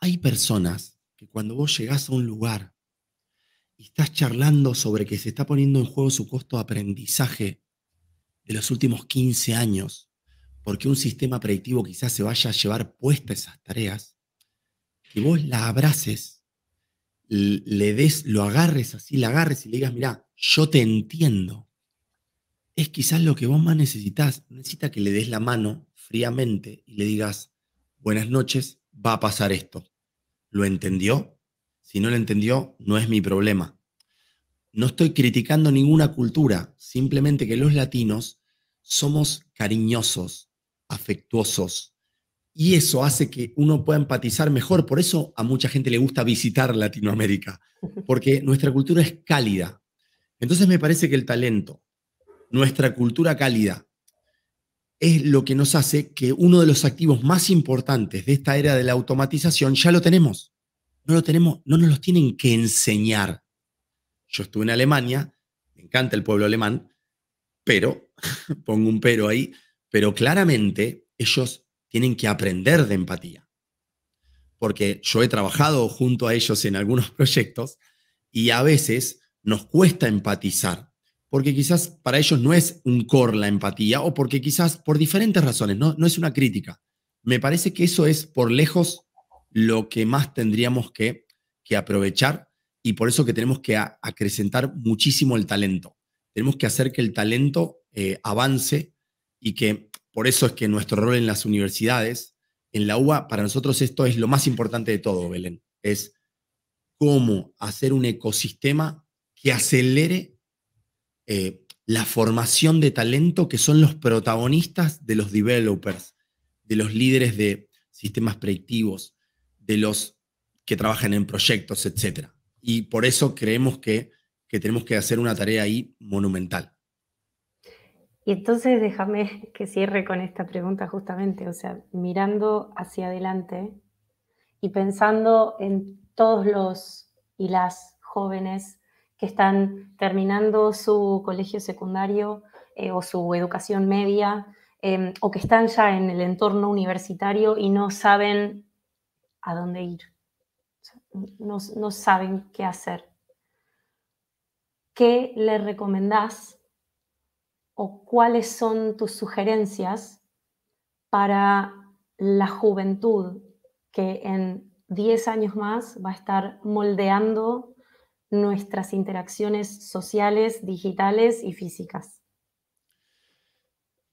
Hay personas que cuando vos llegás a un lugar y estás charlando sobre que se está poniendo en juego su costo de aprendizaje de los últimos 15 años, porque un sistema predictivo quizás se vaya a llevar puesta esas tareas, que vos la abraces, le des, lo agarres así, la agarres y le digas, mira, yo te entiendo es quizás lo que vos más necesitas. Necesita que le des la mano fríamente y le digas, buenas noches, va a pasar esto. ¿Lo entendió? Si no lo entendió, no es mi problema. No estoy criticando ninguna cultura, simplemente que los latinos somos cariñosos, afectuosos, y eso hace que uno pueda empatizar mejor. Por eso a mucha gente le gusta visitar Latinoamérica, porque nuestra cultura es cálida. Entonces me parece que el talento nuestra cultura cálida es lo que nos hace que uno de los activos más importantes de esta era de la automatización ya lo tenemos. No lo tenemos, no nos los tienen que enseñar. Yo estuve en Alemania, me encanta el pueblo alemán, pero, pongo un pero ahí, pero claramente ellos tienen que aprender de empatía. Porque yo he trabajado junto a ellos en algunos proyectos y a veces nos cuesta empatizar porque quizás para ellos no es un core la empatía o porque quizás por diferentes razones, no, no es una crítica. Me parece que eso es por lejos lo que más tendríamos que, aprovechar y por eso que tenemos que acrecentar muchísimo el talento. Tenemos que hacer que el talento eh, avance y que por eso es que nuestro rol en las universidades, en la UBA, para nosotros esto es lo más importante de todo, Belén. Es cómo hacer un ecosistema que acelere eh, la formación de talento que son los protagonistas de los developers, de los líderes de sistemas predictivos, de los que trabajan en proyectos, etc. Y por eso creemos que, que tenemos que hacer una tarea ahí monumental. Y entonces déjame que cierre con esta pregunta justamente, o sea, mirando hacia adelante y pensando en todos los y las jóvenes que están terminando su colegio secundario eh, o su educación media em, o que están ya en el entorno universitario y no saben a dónde ir, no, no saben qué hacer. ¿Qué le recomendás o cuáles son tus sugerencias para la juventud que en 10 años más va a estar moldeando nuestras interacciones sociales, digitales y físicas.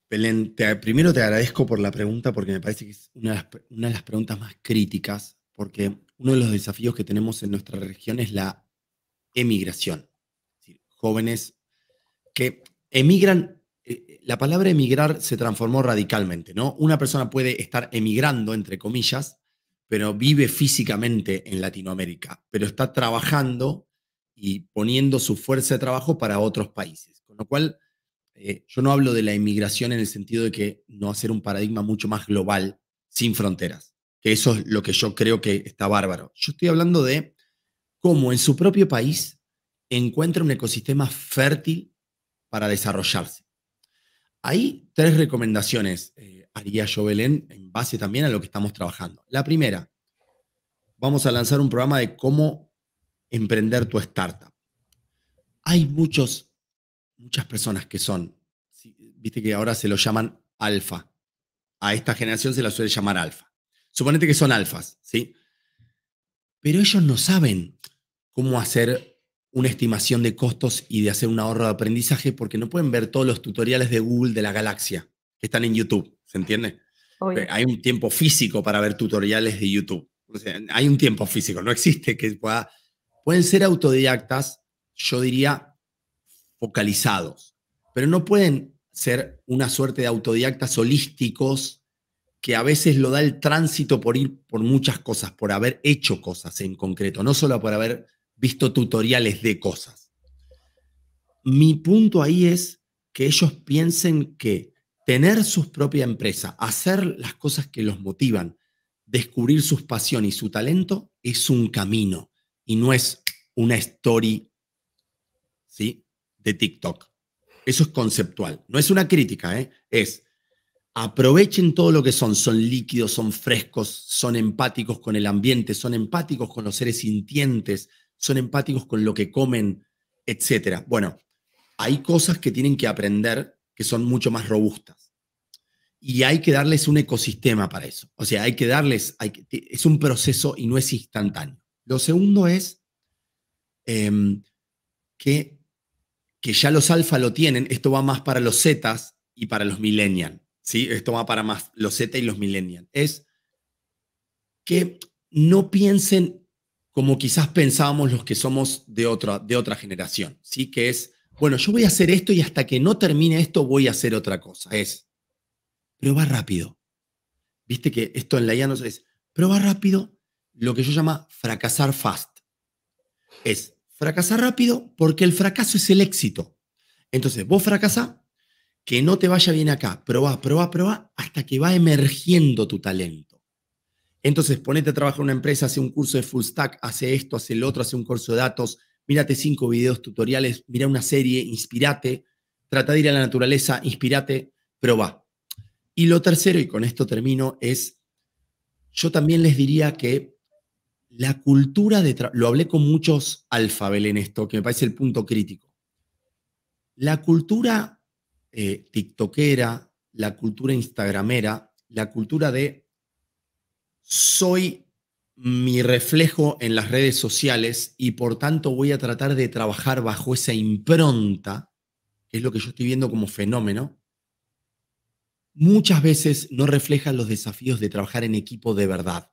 Belén, primero te agradezco por la pregunta porque me parece que es una de, las, preguntas más críticas, porque uno de los desafíos que tenemos en nuestra región es la emigración. jóvenes que emigran, eh, eh, la palabra emigrar se transformó radicalmente, ¿no? Una persona puede estar emigrando, entre comillas, pero vive físicamente en Latinoamérica, pero está trabajando y poniendo su fuerza de trabajo para otros países. Con lo cual, eh, yo no hablo de la inmigración en el sentido de que no hacer un paradigma mucho más global, sin fronteras, que eso es lo que yo creo que está bárbaro. Yo estoy hablando de cómo en su propio país encuentra un ecosistema fértil para desarrollarse. Hay tres recomendaciones, eh, haría yo Belén, en base también a lo que estamos trabajando. La primera, vamos a lanzar un programa de cómo emprender tu startup. Hay muchos, muchas personas que son, viste que ahora se los llaman alfa. A esta generación se la suele llamar alfa. Suponete que son alfas, ¿sí? Pero ellos no saben cómo hacer una estimación de costos y de hacer un ahorro de aprendizaje porque no pueden ver todos los tutoriales de Google de la galaxia que están en YouTube, ¿se entiende? Hay un tiempo físico para ver tutoriales de YouTube. hay un tiempo físico, no existe que pueda Pueden ser autodidactas, yo diría, focalizados, pero no pueden ser una suerte de autodidactas holísticos que a veces lo da el tránsito por ir por muchas cosas, por haber hecho cosas en concreto, no solo por haber visto tutoriales de cosas. Mi punto ahí es que ellos piensen que tener su propia empresa, hacer las cosas que los motivan, descubrir sus pasiones y su talento es un camino y no es una story ¿sí? de TikTok. Eso es conceptual, no es una crítica, ¿eh? es aprovechen todo lo que son, son líquidos, son frescos, son empáticos con el ambiente, son empáticos con los seres sintientes, son empáticos con lo que comen, etc. Bueno, hay cosas que tienen que aprender que son mucho más robustas. Y hay que darles un ecosistema para eso. O sea, hay que darles, es un proceso y no es instantáneo. Lo segundo es em, que, que, ya los alfa lo tienen, esto va más para los zetas y para los millennials, ¿sí? Esto va para más los zetas y los millennials. Es que no piensen como quizás pensábamos los que somos de otra, de otra generación, ¿sí? Que es, bueno, yo voy a hacer esto y hasta que no termine esto voy a hacer otra cosa. Es, prueba rápido. Viste que esto en la IA no es, prueba rápido, lo que yo llamo fracasar fast. Es fracasar rápido porque el fracaso es el éxito. Entonces, vos fracasa, que no te vaya bien acá, probá, probá, probá, hasta que va emergiendo tu talento. Entonces, ponete a trabajar en una empresa, hace un curso de full stack, hace esto, hace el otro, hace un curso de datos, mírate cinco videos tutoriales, mira una serie, inspirate, trata de ir a la naturaleza, inspirate, probá. Y lo tercero, y con esto termino, es, yo también les diría que la cultura de lo hablé con muchos alfabel en esto, que me parece el punto crítico. La cultura eh, tiktokera, la cultura instagramera, la cultura de soy mi reflejo en las redes sociales y por tanto voy a tratar de trabajar bajo esa impronta, que es lo que yo estoy viendo como fenómeno, muchas veces no refleja los desafíos de trabajar en equipo de verdad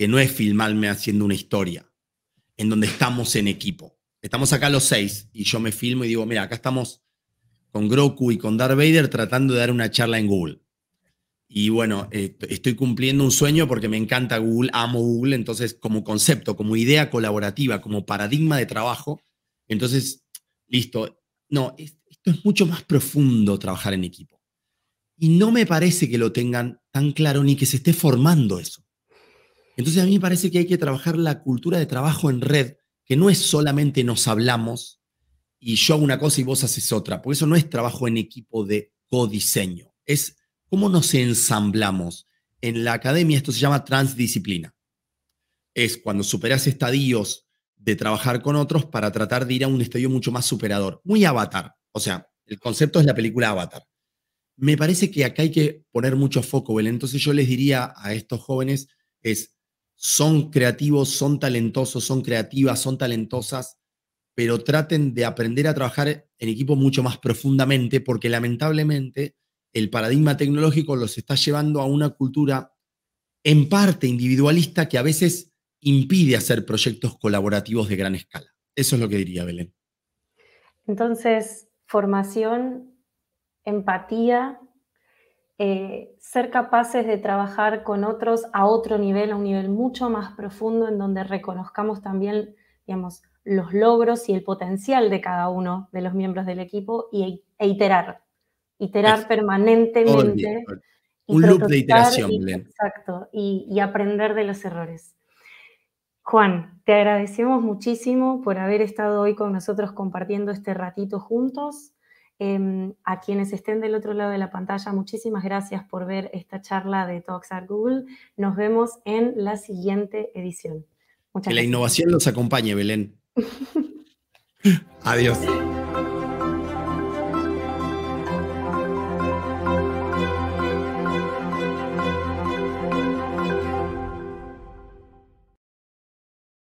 que no es filmarme haciendo una historia, en donde estamos en equipo. Estamos acá los seis y yo me filmo y digo, mira, acá estamos con Groku y con Darth Vader tratando de dar una charla en Google. Y bueno, estoy cumpliendo un sueño porque me encanta Google, amo Google, entonces como concepto, como idea colaborativa, como paradigma de trabajo, entonces, listo, no, esto es mucho más profundo trabajar en equipo. Y no me parece que lo tengan tan claro ni que se esté formando eso. Entonces a mí me parece que hay que trabajar la cultura de trabajo en red, que no es solamente nos hablamos y yo hago una cosa y vos haces otra, porque eso no es trabajo en equipo de codiseño, es cómo nos ensamblamos. En la academia esto se llama transdisciplina. Es cuando superas estadios de trabajar con otros para tratar de ir a un estadio mucho más superador, muy avatar. O sea, el concepto es la película avatar. Me parece que acá hay que poner mucho foco, Entonces yo les diría a estos jóvenes es, son creativos, son talentosos, son creativas, son talentosas, pero traten de aprender a trabajar en equipo mucho más profundamente, porque lamentablemente el paradigma tecnológico los está llevando a una cultura en parte individualista que a veces impide hacer proyectos colaborativos de gran escala. Eso es lo que diría Belén. Entonces, formación, empatía, eh, ser capaces de trabajar con otros a otro nivel, a un nivel mucho más profundo, en donde reconozcamos también, digamos, los logros y el potencial de cada uno de los miembros del equipo y, e, e iterar, iterar permanentemente. un loop de iteración, Exacto, y aprender de los errores. Juan, te agradecemos muchísimo por haber estado hoy con nosotros compartiendo este ratito juntos. Em, a quienes estén del otro lado de la pantalla, muchísimas gracias por ver esta charla de Talks at Google. Nos vemos en la siguiente edición. Muchas que la innovación los acompañe, Belén. Adiós.